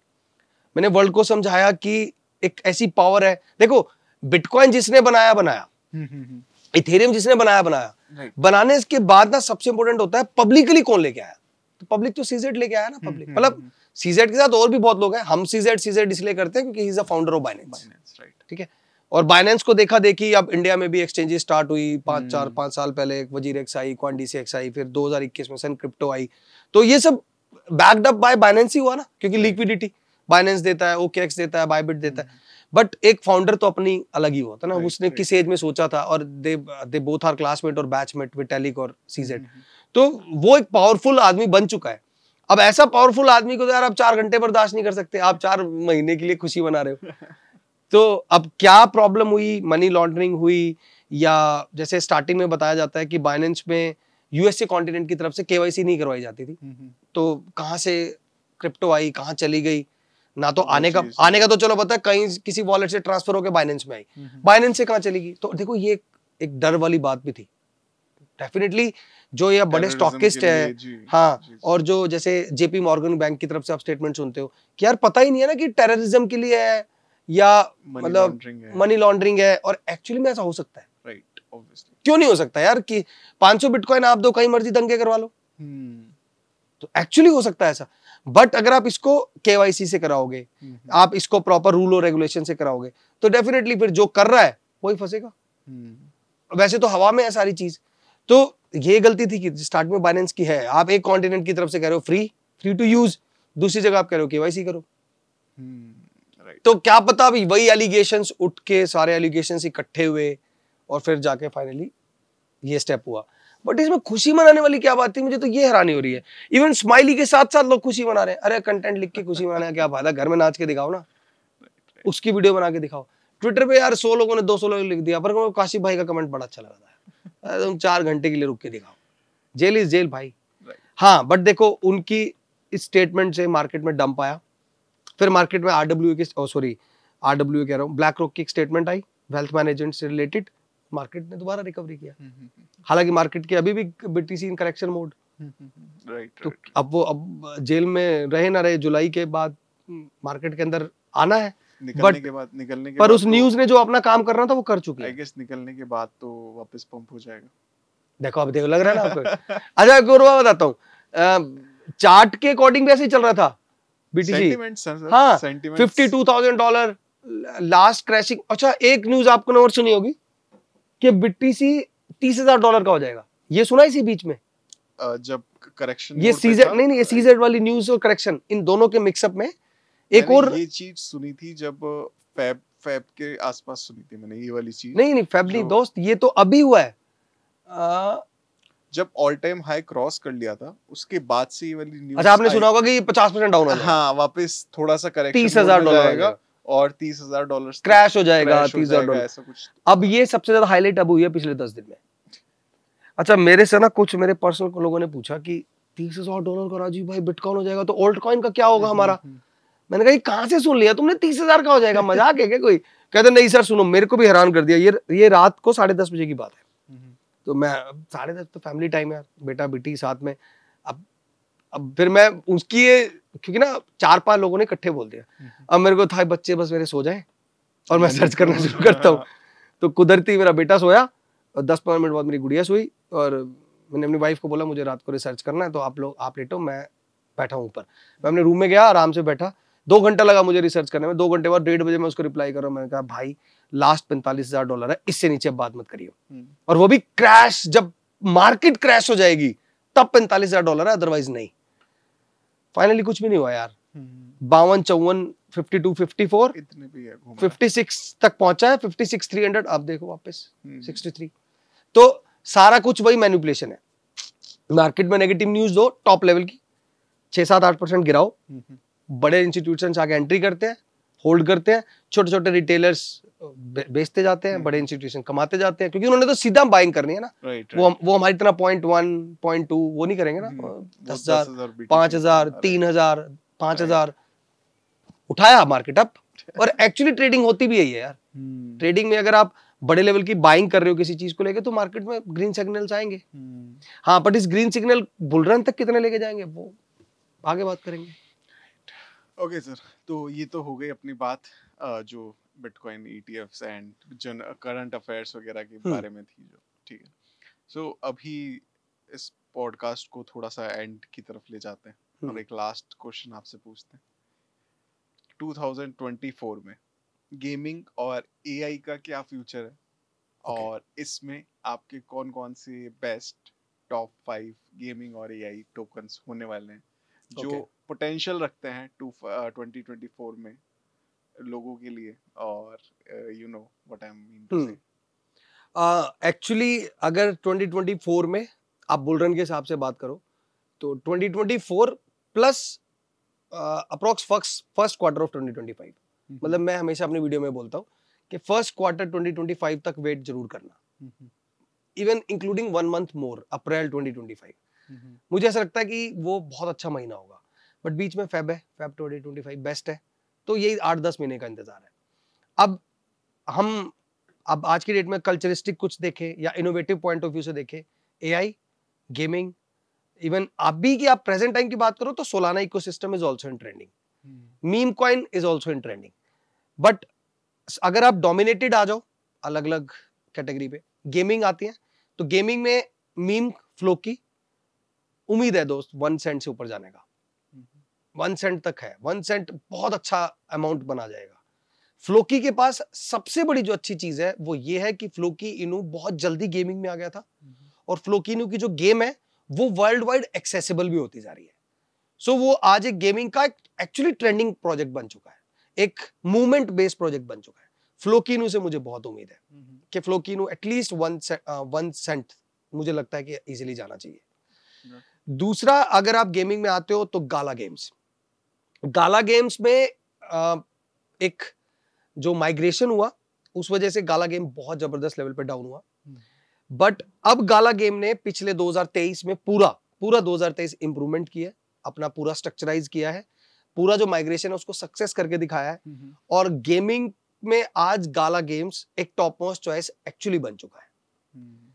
मैंने वर्ल्ड को समझाया कि एक ऐसी पावर है देखो बिटकॉइन जिसने बनाया बनाया इथेरियम हम्म, हम्म, जिसने बनाया बनाया right. बनाने के बाद ना सबसे इंपॉर्टेंट होता है पब्लिकली कौन लेके आया तो पब्लिक तो सीजेट लेके आया ना पब्लिक मतलब सीजेट के साथ और भी बहुत लोग हैं हम सीजेट सीजेट इसलिए करते हैं क्योंकि he is a founder of Binance ठीक है और बाइनेंस को देखा देखी अब इंडिया में भी एक्सचेंजेस स्टार्ट हुई पाँच चार हम्म। पाँच साल पहले एक वजीर एक्स आई क्वांटी सी एक्स आई फिर 2021 में सन क्रिप्टो आई तो ये सब बैकड अप बाय बाइनेंस ही हुआ ना क्योंकि लिक्विडिटी बाइनेंस देता है ओके एक्स देता है बायबिट हम्म। देता है बट एक फाउंडर तो अपनी अलग ही होता था ना उसने किस एज में सोचा था और they they both are classmate और बैचमेट विद टेलिक और सीजेड तो वो एक पावरफुल आदमी बन चुका है अब ऐसा पावरफुल आदमी को तो यार आप चार घंटे बर्दाश्त नहीं कर सकते आप चार महीने के लिए खुशी बना रहे हो तो अब क्या प्रॉब्लम हुई मनी लॉन्ड्रिंग हुई या जैसे स्टार्टिंग में बताया जाता है कि बाइनेंस में यूएसए कॉन्टिनेंट की तरफ से केवाईसी नहीं करवाई जाती थी हम्म, हम्म। तो कहाँ से क्रिप्टो आई कहाँ चली गई ना तो आने का आने का तो चलो पता है कहीं किसी वॉलेट से ट्रांसफर होकर बाइनेंस में आई बाइनेंस हम्म, से कहाँ चली गई तो देखो ये एक डर वाली बात भी थी डेफिनेटली जो ये बड़े स्टॉकिस्ट है जी, हाँ जी, और जो जैसे जेपी मॉर्गन बैंक की तरफ से आप स्टेटमेंट सुनते हो कि यार पता ही नहीं है ना कि टेररिज्म के लिए है या मतलब मनी लॉन्ड्रिंग है और एक्चुअली में ऐसा हो सकता है राइट right, क्यों नहीं हो सकता यार कि 500 बिटकॉइन आप दो कहीं मर्जी दंगे करवा लो हम्म। तो एक्चुअली हो सकता है ऐसा बट अगर आप इसको केवाईसी से कराओगे हम्म। आप इसको प्रॉपर रूल और रेगुलेशन से कराओगे तो डेफिनेटली फिर जो कर रहा है वही फंसेगा हम्म। वैसे तो हवा में है सारी चीज तो ये गलती थी कि स्टार्ट में बाइनेंस की है आप एक कॉन्टिनेंट की तरफ से कह रहे हो फ्री फ्री टू यूज दूसरी जगह आप कह रहे हो केवाईसी करो hmm. तो क्या पता भी वही एलिगेशन उठ के सारे एलिगेशन इकट्ठे हुए और फिर जाके फाइनली ये स्टेप हुआ बट इसमें खुशी मनाने वाली क्या बात थी मुझे तो ये हैरानी हो रही है इवन स्माइली के साथ साथ लोग खुशी मना रहे हैं अरे कंटेंट लिख के खुशी मनाने क्या फायदा घर में नाच के दिखाओ ना उसकी वीडियो बना के दिखाओ ट्विटर पे यार सौ लोगों ने दो सौ लोग लिख दिया पर काशी भाई का कमेंट बड़ा अच्छा लग रहा था तुम चार घंटे के लिए रुक के दिखाओ जेल इज जेल भाई हाँ बट देखो उनकी स्टेटमेंट से मार्केट में डंप आया फिर मार्केट में आरडब्ल्यू की सॉरी आरडब्ल्यू कह रहा हूँ ब्लैक रॉक की एक स्टेटमेंट आई वेल्थ मैनेजमेंट से रिलेटेड मार्केट ने दोबारा रिकवरी किया हम्म, हम्म, हम्म। हालांकि मार्केट के अभी भी BTC in correction mode right तो अब वो अब जेल में रहे ना रहे जुलाई के बाद मार्केट के अंदर आना है बट के बाद निकलने के पर उस न्यूज तो ने जो अपना काम कर रहा था वो कर चुकी है निकलने के बाद तो वापस पंप हो जाएगा देखो अब देखो लग रहा है ना आपको अच्छा एक बताता हूँ चार्ट के अकॉर्डिंग भी ऐसे ही चल रहा था बीटीसी हाँ fifty two thousand dollar last crashing अच्छा एक न्यूज आपको और सुनी होगी कि बीटीसी तीस हजार डॉलर का हो जाएगा ये सुना इसी बीच में जब करेक्शन ये सीजेड नहीं नहीं ये सीजेड वाली न्यूज और करेक्शन इन दोनों के मिक्सअप में एक और ये चीज सुनी थी जब फैब फैब के आसपास सुनी थी मैंने ये वाली चीज नहीं नहीं फैब नहीं दोस्त ये तो अभी हुआ है जब ऑल टाइम हाई क्रॉस कर लिया था उसके बाद से ये वाली न्यूज अच्छा आपने सुना होगा कि पचास परसेंट डाउन हाँ वापस थोड़ा सा करेक्ट तीस हजार डॉलर आएगा और तीस हजार डॉलर क्रैश हो जाएगा तीस हजार डॉलर ऐसा कुछ अब ये सबसे ज्यादा हाईलाइट अब हुई है पिछले दस दिन में अच्छा मेरे से ना कुछ मेरे पर्सनल लोगों ने पूछा कि तीस हजार डॉलर का राजीव भाई बिटकॉइन हो जाएगा तो ओल्ड कॉइन का क्या होगा हम्म, हमारा हम्म, हम्म। मैंने कहा कहां से सुन लिया तुमने तीस हजार का हो जाएगा मजाक है क्या कोई कहते नहीं सर सुनो मेरे को भी हैरान कर दिया ये ये रात को साढ़े दस बजे की बात है तो मैं सारे दस तो फैमिली टाइम है बेटा बेटी साथ में अब अब फिर मैं उसकी ये क्योंकि ना चार पांच लोगों ने इकट्ठे बोल दिया हम्म। अब मेरे को था बच्चे बस मेरे सो जाए और मैं सर्च करना हाँ। शुरू करता हूँ तो कुदरती मेरा बेटा सोया और दस पंद्रह मिनट बाद मेरी गुड़िया सोई और मैंने अपनी वाइफ को बोला मुझे रात को रिसर्च करना है तो आप लोग आप लेटो मैं बैठा हूँ ऊपर मैं अपने रूम में गया आराम से बैठा दो घंटा लगा मुझे रिसर्च करने में दो घंटे बाद डेढ़ बजे मैं उसको रिप्लाई कर रहा हूँ मैंने कहा भाई लास्ट पैंतालीस हजार डॉलर है इससे नीचे बात मत करिए हम्म। और वो भी क्रैश जब मार्केट क्रैश हो जाएगी तब पैंतालीस हजार डॉलर है अदरवाइज नहीं फाइनली कुछ भी नहीं हुआ यार हम्म, हम्म। बावन चौवन fifty two fifty four fifty six तक पहुंचा है फिफ्टी सिक्स थ्री हंड्रेड आप देखो वापस सिक्सटी थ्री तो सारा कुछ वही मैनिपुलेशन है मार्केट में नेगेटिव न्यूज दो टॉप लेवल की छह सात आठ परसेंट गिराओ बड़े इंस्टीट्यूशन आके एंट्री करते हैं होल्ड करते हैं छोटे छोटे रिटेलर्स बेचते जाते हैं हम्म। बड़े इंस्टीट्यूशन कमाते जाते हैं क्योंकि उन्होंने तो सीधा बाइंग करनी है ना right, right. वो वो हमारी तरह पॉइंट वन पॉइंट टू वो नहीं करेंगे ना हम्म। दस हजार पांच हजार तीन हजार पांच हजार उठाया मार्केट अप और एक्चुअली ट्रेडिंग होती भी यही है यार ट्रेडिंग हम्म। में अगर आप बड़े लेवल की बाइंग कर रहे हो किसी चीज को लेके तो मार्केट में ग्रीन सिग्नल आएंगे हाँ बट इस ग्रीन सिग्नल बुलरन तक कितने लेके जाएंगे वो आगे बात करेंगे ओके सर तो ये तो हो गई अपनी बात जो बिटकॉइन ई एंड जन करंट अफेयर्स वगैरह के बारे में थी जो ठीक है सो so, अभी इस पॉडकास्ट को थोड़ा सा एंड की तरफ ले जाते हैं और एक लास्ट क्वेश्चन आपसे पूछते हैं 2024 में गेमिंग और एआई का क्या फ्यूचर है okay. और इसमें आपके कौन कौन से बेस्ट टॉप फाइव गेमिंग और एआई टोकन्स होने वाले हैं जो okay. पोटेंशियल रखते हैं टू ट्वेंटी ट्वेंटी फोर में लोगों के लिए और you know what I mean to say actually अगर 2024 में आप बुलरन के हिसाब से बात करो तो 2024 plus approx first quarter of 2025 मतलब मैं हमेशा अपनी वीडियो में बोलता हूँ कि फर्स्ट क्वार्टर 2025 तक वेट जरूर करना even including one month more April 2025 hmm, hmm. मुझे ऐसा लगता है कि वो बहुत अच्छा महीना होगा बट बीच में फेब है Feb twenty twenty five best है तो यही आठ दस महीने का इंतजार है अब हम अब आज की डेट में कल्चरिस्टिक कुछ देखें या इनोवेटिव पॉइंट ऑफ व्यू से देखें एआई गेमिंग इवन अभी की आप प्रेजेंट टाइम की बात करो तो Solana ecosystem is also in trending meme coin is also in trending but अगर आप डोमिनेटेड आ जाओ अलग अलग कैटेगरी पे गेमिंग आती है तो गेमिंग में मीम फ्लो की उम्मीद है दोस्त वन सेंट से ऊपर जाने का वन सेंट तक है वन सेंट बहुत अच्छा अमाउंट बना जाएगा फ्लोकी के पास सबसे बड़ी जो अच्छी चीज है वो ये है कि फ्लोकी इनू बहुत जल्दी गेमिंग में आ गया था हम्म। और फ्लोकी इनू की जो गेम है वो वर्ल्ड वाइड एक्सेसिबल भी होती जा रही है सो so, वो आज एक गेमिंग का एक्चुअली ट्रेंडिंग प्रोजेक्ट बन चुका है एक मूवमेंट बेस्ड प्रोजेक्ट बन चुका है फ्लोकिनो से मुझे बहुत उम्मीद है हम्म। कि फ्लोकिनो एटलीस्ट वन वन सेंट मुझे लगता है कि इजीली जाना चाहिए दूसरा अगर आप गेमिंग में आते हो तो गाला गेम्स गाला गेम्स में आ, एक जो माइग्रेशन हुआ उस वजह से गाला गेम बहुत जबरदस्त लेवल पर डाउन हुआ बट अब गाला गेम ने पिछले 2023 में पूरा पूरा 2023 इंप्रूवमेंट किया अपना पूरा स्ट्रक्चराइज किया है पूरा जो माइग्रेशन है उसको सक्सेस करके दिखाया है हम्म, हम्म। और गेमिंग में आज गाला गेम्स एक टॉप मोस्ट चॉइस एक्चुअली बन चुका है हम्म।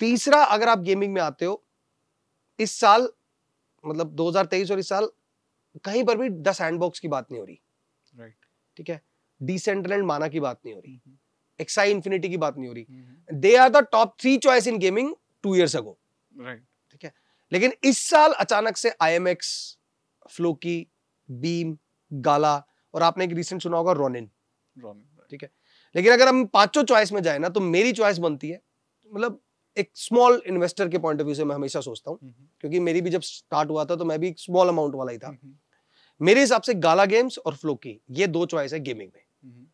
तीसरा अगर आप गेमिंग में आते हो इस साल मतलब 2023 और इस साल कहीं पर भी द सैंडबॉक्स की बात नहीं हो रही राइट right. ठीक है डिसेंट्रलैंड माना की बात नहीं हो रही एक्साई हम्म, इन्फिनिटी हम्म। की बात नहीं हो रही they are the top three choice in gaming two years ago right ठीक है लेकिन इस साल अचानक से आई आईएमएक्स फ्लोकी बीम गाला और आपने एक रिसेंट सुना होगा रोनिन रोनिन ठीक है लेकिन अगर हम पांचों चॉइस में जाए ना तो मेरी चॉइस बनती है मतलब एक स्मॉल इन्वेस्टर के पॉइंट ऑफ व्यू से मैं हमेशा सोचता हूँ हम्म। क्योंकि मेरी भी जब स्टार्ट हुआ था तो मैं भी स्मॉल अमाउंट वाला ही था हम्म, हम्म। मेरे हिसाब से गाला गेम्स और फ्लोकी ये दो चॉइस है गेमिंग में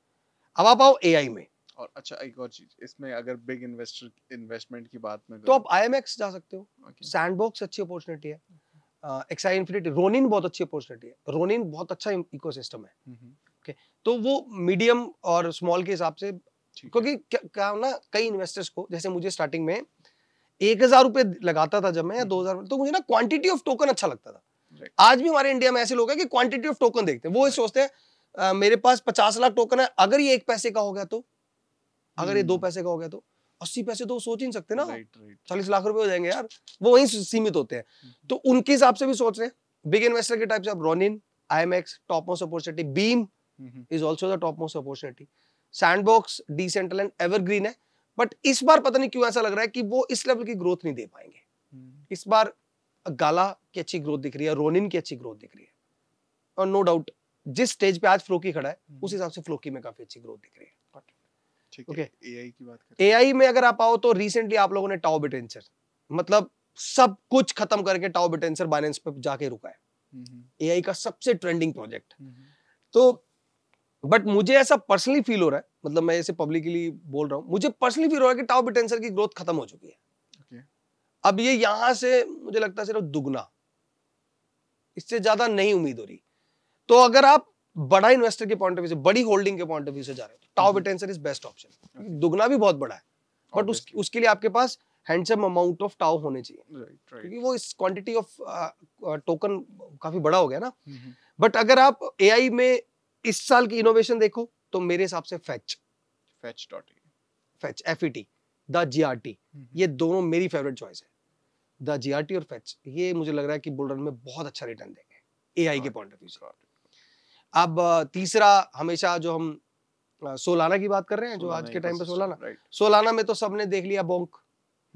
अब आप आओ एआई में और अच्छा एक और चीज इसमें अगर बिग इन्वेस्टर इन्वेस्टमेंट की बात में तो आप आईएमएक्स जा सकते हो सैंडबॉक्स okay. अच्छी अपॉर्चुनिटी है एक्साई इन्फिनिटी रोनिन बहुत अच्छी अपॉर्चुनिटी है रोनिन बहुत अच्छा इकोसिस्टम है ओके okay. तो वो मीडियम और स्मॉल के हिसाब से क्योंकि क्या, क्या ना कई इन्वेस्टर्स को जैसे मुझे स्टार्टिंग में एक हजार रुपए लगाता था जब मैं या हम्म। दो हजार तो मुझे ना क्वांटिटी ऑफ टोकन अच्छा लगता था आज भी हमारे इंडिया में ऐसे लोग हैं कि क्वांटिटी ऑफ टोकन देखते हैं वो सोचते हैं मेरे पास पचास लाख टोकन है अगर ये एक पैसे का हो गया तो अगर ये दो हम्म। पैसे का हो गया तो अस्सी पैसे तो सोच ही नहीं सकते ना चालीस लाख रुपए हो जाएंगे यार वो वहीं सीमित होते हैं हम्म। तो उनके हिसाब से भी सोच रहे हैं बिग इन्वेस्टर के टाइप से आप Ronin I M X top most opportunity Beam is also the top most opportunity Sandbox Decentraland evergreen है बट इस बार पता नहीं क्यों ऐसा लग रहा है कि वो इस लेवल की ग्रोथ नहीं दे पाएंगे हम्म। इस बार गाला की अच्छी ग्रोथ दिख रही है रोनिन की अच्छी ग्रोथ दिख रही है और नो डाउट जिस स्टेज पे आज फ्लोकी खड़ा है हम्म। उस हिसाब से फ्लोकी में काफी अच्छी ग्रोथ दिख रही है ओके एआई की बात करें एआई में अगर आप आओ तो रिसेंटली आप लोगों ने टाओ बिटेंसर मतलब सब कुछ खत्म करके टाओ बिटेंसर बाइनेंस पे जाके रुका है एआई हम्म, का सबसे ट्रेंडिंग प्रोजेक्ट तो बट मुझे ऐसा पर्सनली फील हो रहा है मतलब मैं ऐसे पब्लिकली बोल रहा हूँ मुझे पर्सनली फील हो रहा है कि टाउ बिटेंसर की ग्रोथ खत्म हो चुकी है okay. अब ये यहां से मुझे लगता है सिर्फ दुगना इससे ज्यादा नहीं उम्मीद हो रही तो अगर आप बड़ा इन्वेस्टर के पॉइंट ऑफ व्यू से बड़ी होल्डिंग के पॉइंट ऑफ व्यू से जा रहे हो तो Tao Bittensor is best option दुगना भी बहुत बड़ा है बट उस, उसके लिए आपके पास हैंडसम अमाउंट ऑफ टाउ होने चाहिए क्योंकि वो इस क्वांटिटी ऑफ टोकन काफी बड़ा हो गया ना बट mm-hmm. अगर आप एआई में इस साल की इनोवेशन देखो तो मेरे हिसाब से Fetch Fetch dot Fetch F E T the G R T ये दोनों मेरी फेवरेट चॉइस है द जी आर टी और फैच ये मुझे लग रहा है कि बुल रन में बहुत अच्छा रिटर्न देंगे ए आई के पॉइंट ऑफ व्यू से अब तीसरा हमेशा जो हम सोलाना की बात कर रहे हैं जो आज के टाइम पे सोलाना सोलाना में तो सबने देख लिया बोंक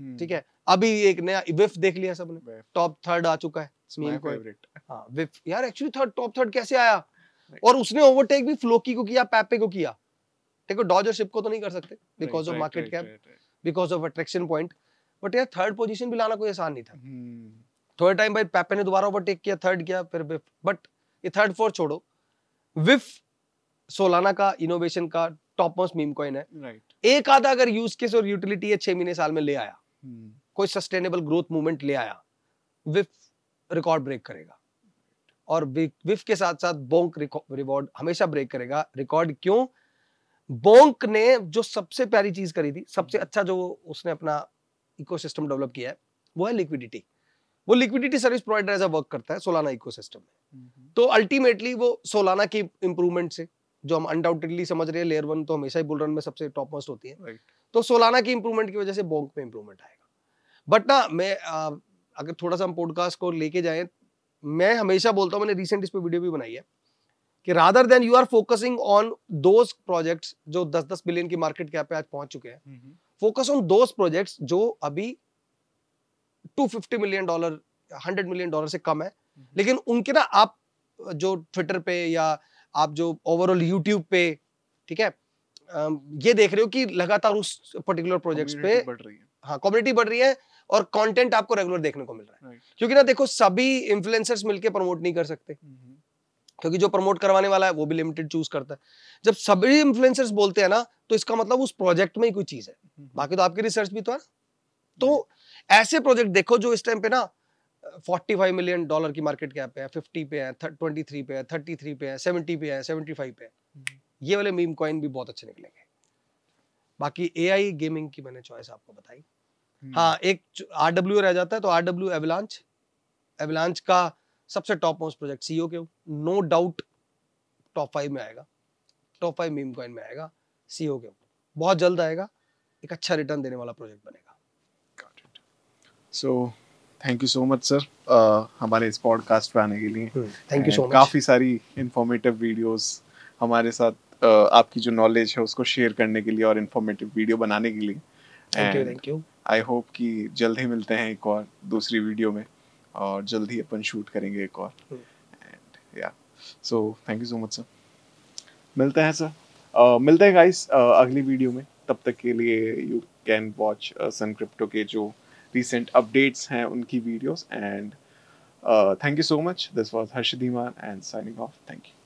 हम्म। ठीक है अभी एक नया विफ देख लिया सबने टॉप थर्ड आ चुका है हाँ विफ यार एक्चुअली थर्ड टॉप थर्ड कैसे आया और उसने ओवरटेक भी फ्लोकी को किया पैपे को किया देखो डॉज और शिप को तो नहीं कर सकते because of market cap because of attraction point but यार थर्ड पोजीशन भी लाना कोई आसान नहीं था हम्म। थोड़े टाइम भाई पैपे ने दोबारा ओवरटेक किया थर्ड किया फिर विफ बट ये थर्ड फोर्थ छोड़ो विफ सोलाना का इनोवेशन का टॉप मोस्ट मीम कॉइन है right. एक आधा अगर यूज केस और यूटिलिटी है छह महीने साल में ले आया hmm. कोई सस्टेनेबल ग्रोथ मूवमेंट ले आया विफ रिकॉर्ड ब्रेक करेगा और विफ के साथ साथ बोंक रिवॉर्ड हमेशा ब्रेक करेगा रिकॉर्ड क्यों बोंक ने जो सबसे प्यारी चीज करी थी सबसे हम्म। अच्छा जो उसने अपना इकोसिस्टम डेवलप किया है वो है लिक्विडिटी वो liquidity service provider as a work करता है सोलाना इकोसिस्टम में हम्म, हम्म। तो अल्टीमेटली वो सोलाना की इंप्रूवमेंट से जो हम अनडाउटेडली समझ रहे हैं लेयर वन तो हमेशा ही बुलरन में सबसे टॉप मोस्ट होती है right. तो सोलाना की इंप्रूवमेंट की वजह से बोंक में इंप्रूवमेंट आएगा बट ना मैं आ, अगर थोड़ा सा हम पॉडकास्ट को लेके जाए मैं हमेशा बोलता हूँ मैंने रिसेंट इस पर वीडियो भी बनाई है कि rather than you are focusing on those projects जो दस दस बिलियन की मार्केट कैप पे आज पहुंच चुके हैं फोकस ऑन दोज प्रोजेक्ट्स जो अभी 250 million dollar hundred million dollar से कम है हम्म। लेकिन उनके ना आप जो ट्विटर पे या आप जो ओवरऑल यूट्यूब पे ठीक है ये देख रहे हो कि लगातार उस पर्टिकुलर प्रोजेक्ट्स पे बढ़ रही है हाँ कॉम्युनिटी बढ़ रही है और कंटेंट आपको रेगुलर देखने को मिल रहा है क्योंकि ना देखो सभी इन्फ्लुएंसर्स मिलके प्रमोट नहीं कर सकते mm-hmm. क्योंकि जो प्रमोट करवाने वाला है वो भी लिमिटेड चूज करता है जब सभी इन्फ्लुएंसर्स बोलते हैं ना तो इसका मतलब उस प्रोजेक्ट में ही कोई चीज है mm-hmm. बाकी तो आपकी रिसर्च भी तो है तो ऐसे प्रोजेक्ट देखो जो इस टाइम पे ना 45 मिलियन डॉलर की मार्केट कैप है 50 पे है 23 पे है 33 पे है 70 पे है 75 पे है mm-hmm. ये वाले मीम कॉइन भी बहुत अच्छे निकलेंगे बाकी एआई गेमिंग की मैंने चॉइस आपको बताई हम्म। हाँ एक आरडब्ल्यू रह जाता है तो आरडब्ल्यू एवलांच एवलांच का सबसे टॉप मोस्ट प्रोजेक्ट सीओ के नो डाउट टॉप फाइव में आएगा टॉप फाइव मीम कॉइन में आएगा सीओ e के बहुत जल्द आएगा एक अच्छा रिटर्न देने वाला प्रोजेक्ट बनेगा so thank you so much sir हमारे इस पॉडकास्ट पे आने के लिए थैंक यू सो मच काफ़ी सारी इंफॉर्मेटिव वीडियोस हमारे साथ uh, आपकी जो नॉलेज है उसको शेयर करने के लिए और इन्फॉर्मेटिव वीडियो बनाने के लिए thank you thank you I hope कि जल्द ही मिलते हैं एक और दूसरी वीडियो में और जल्द ही अपन शूट करेंगे एक और एंड या so thank you so much sir मिलते हैं सर uh, मिलते हैं गाइस uh, अगली वीडियो में तब तक के लिए you can watch Sun crypto के जो रिसेंट अपडेट्स हैं उनकी videos and thank you so much this was Harsh Dhiman and signing off thank you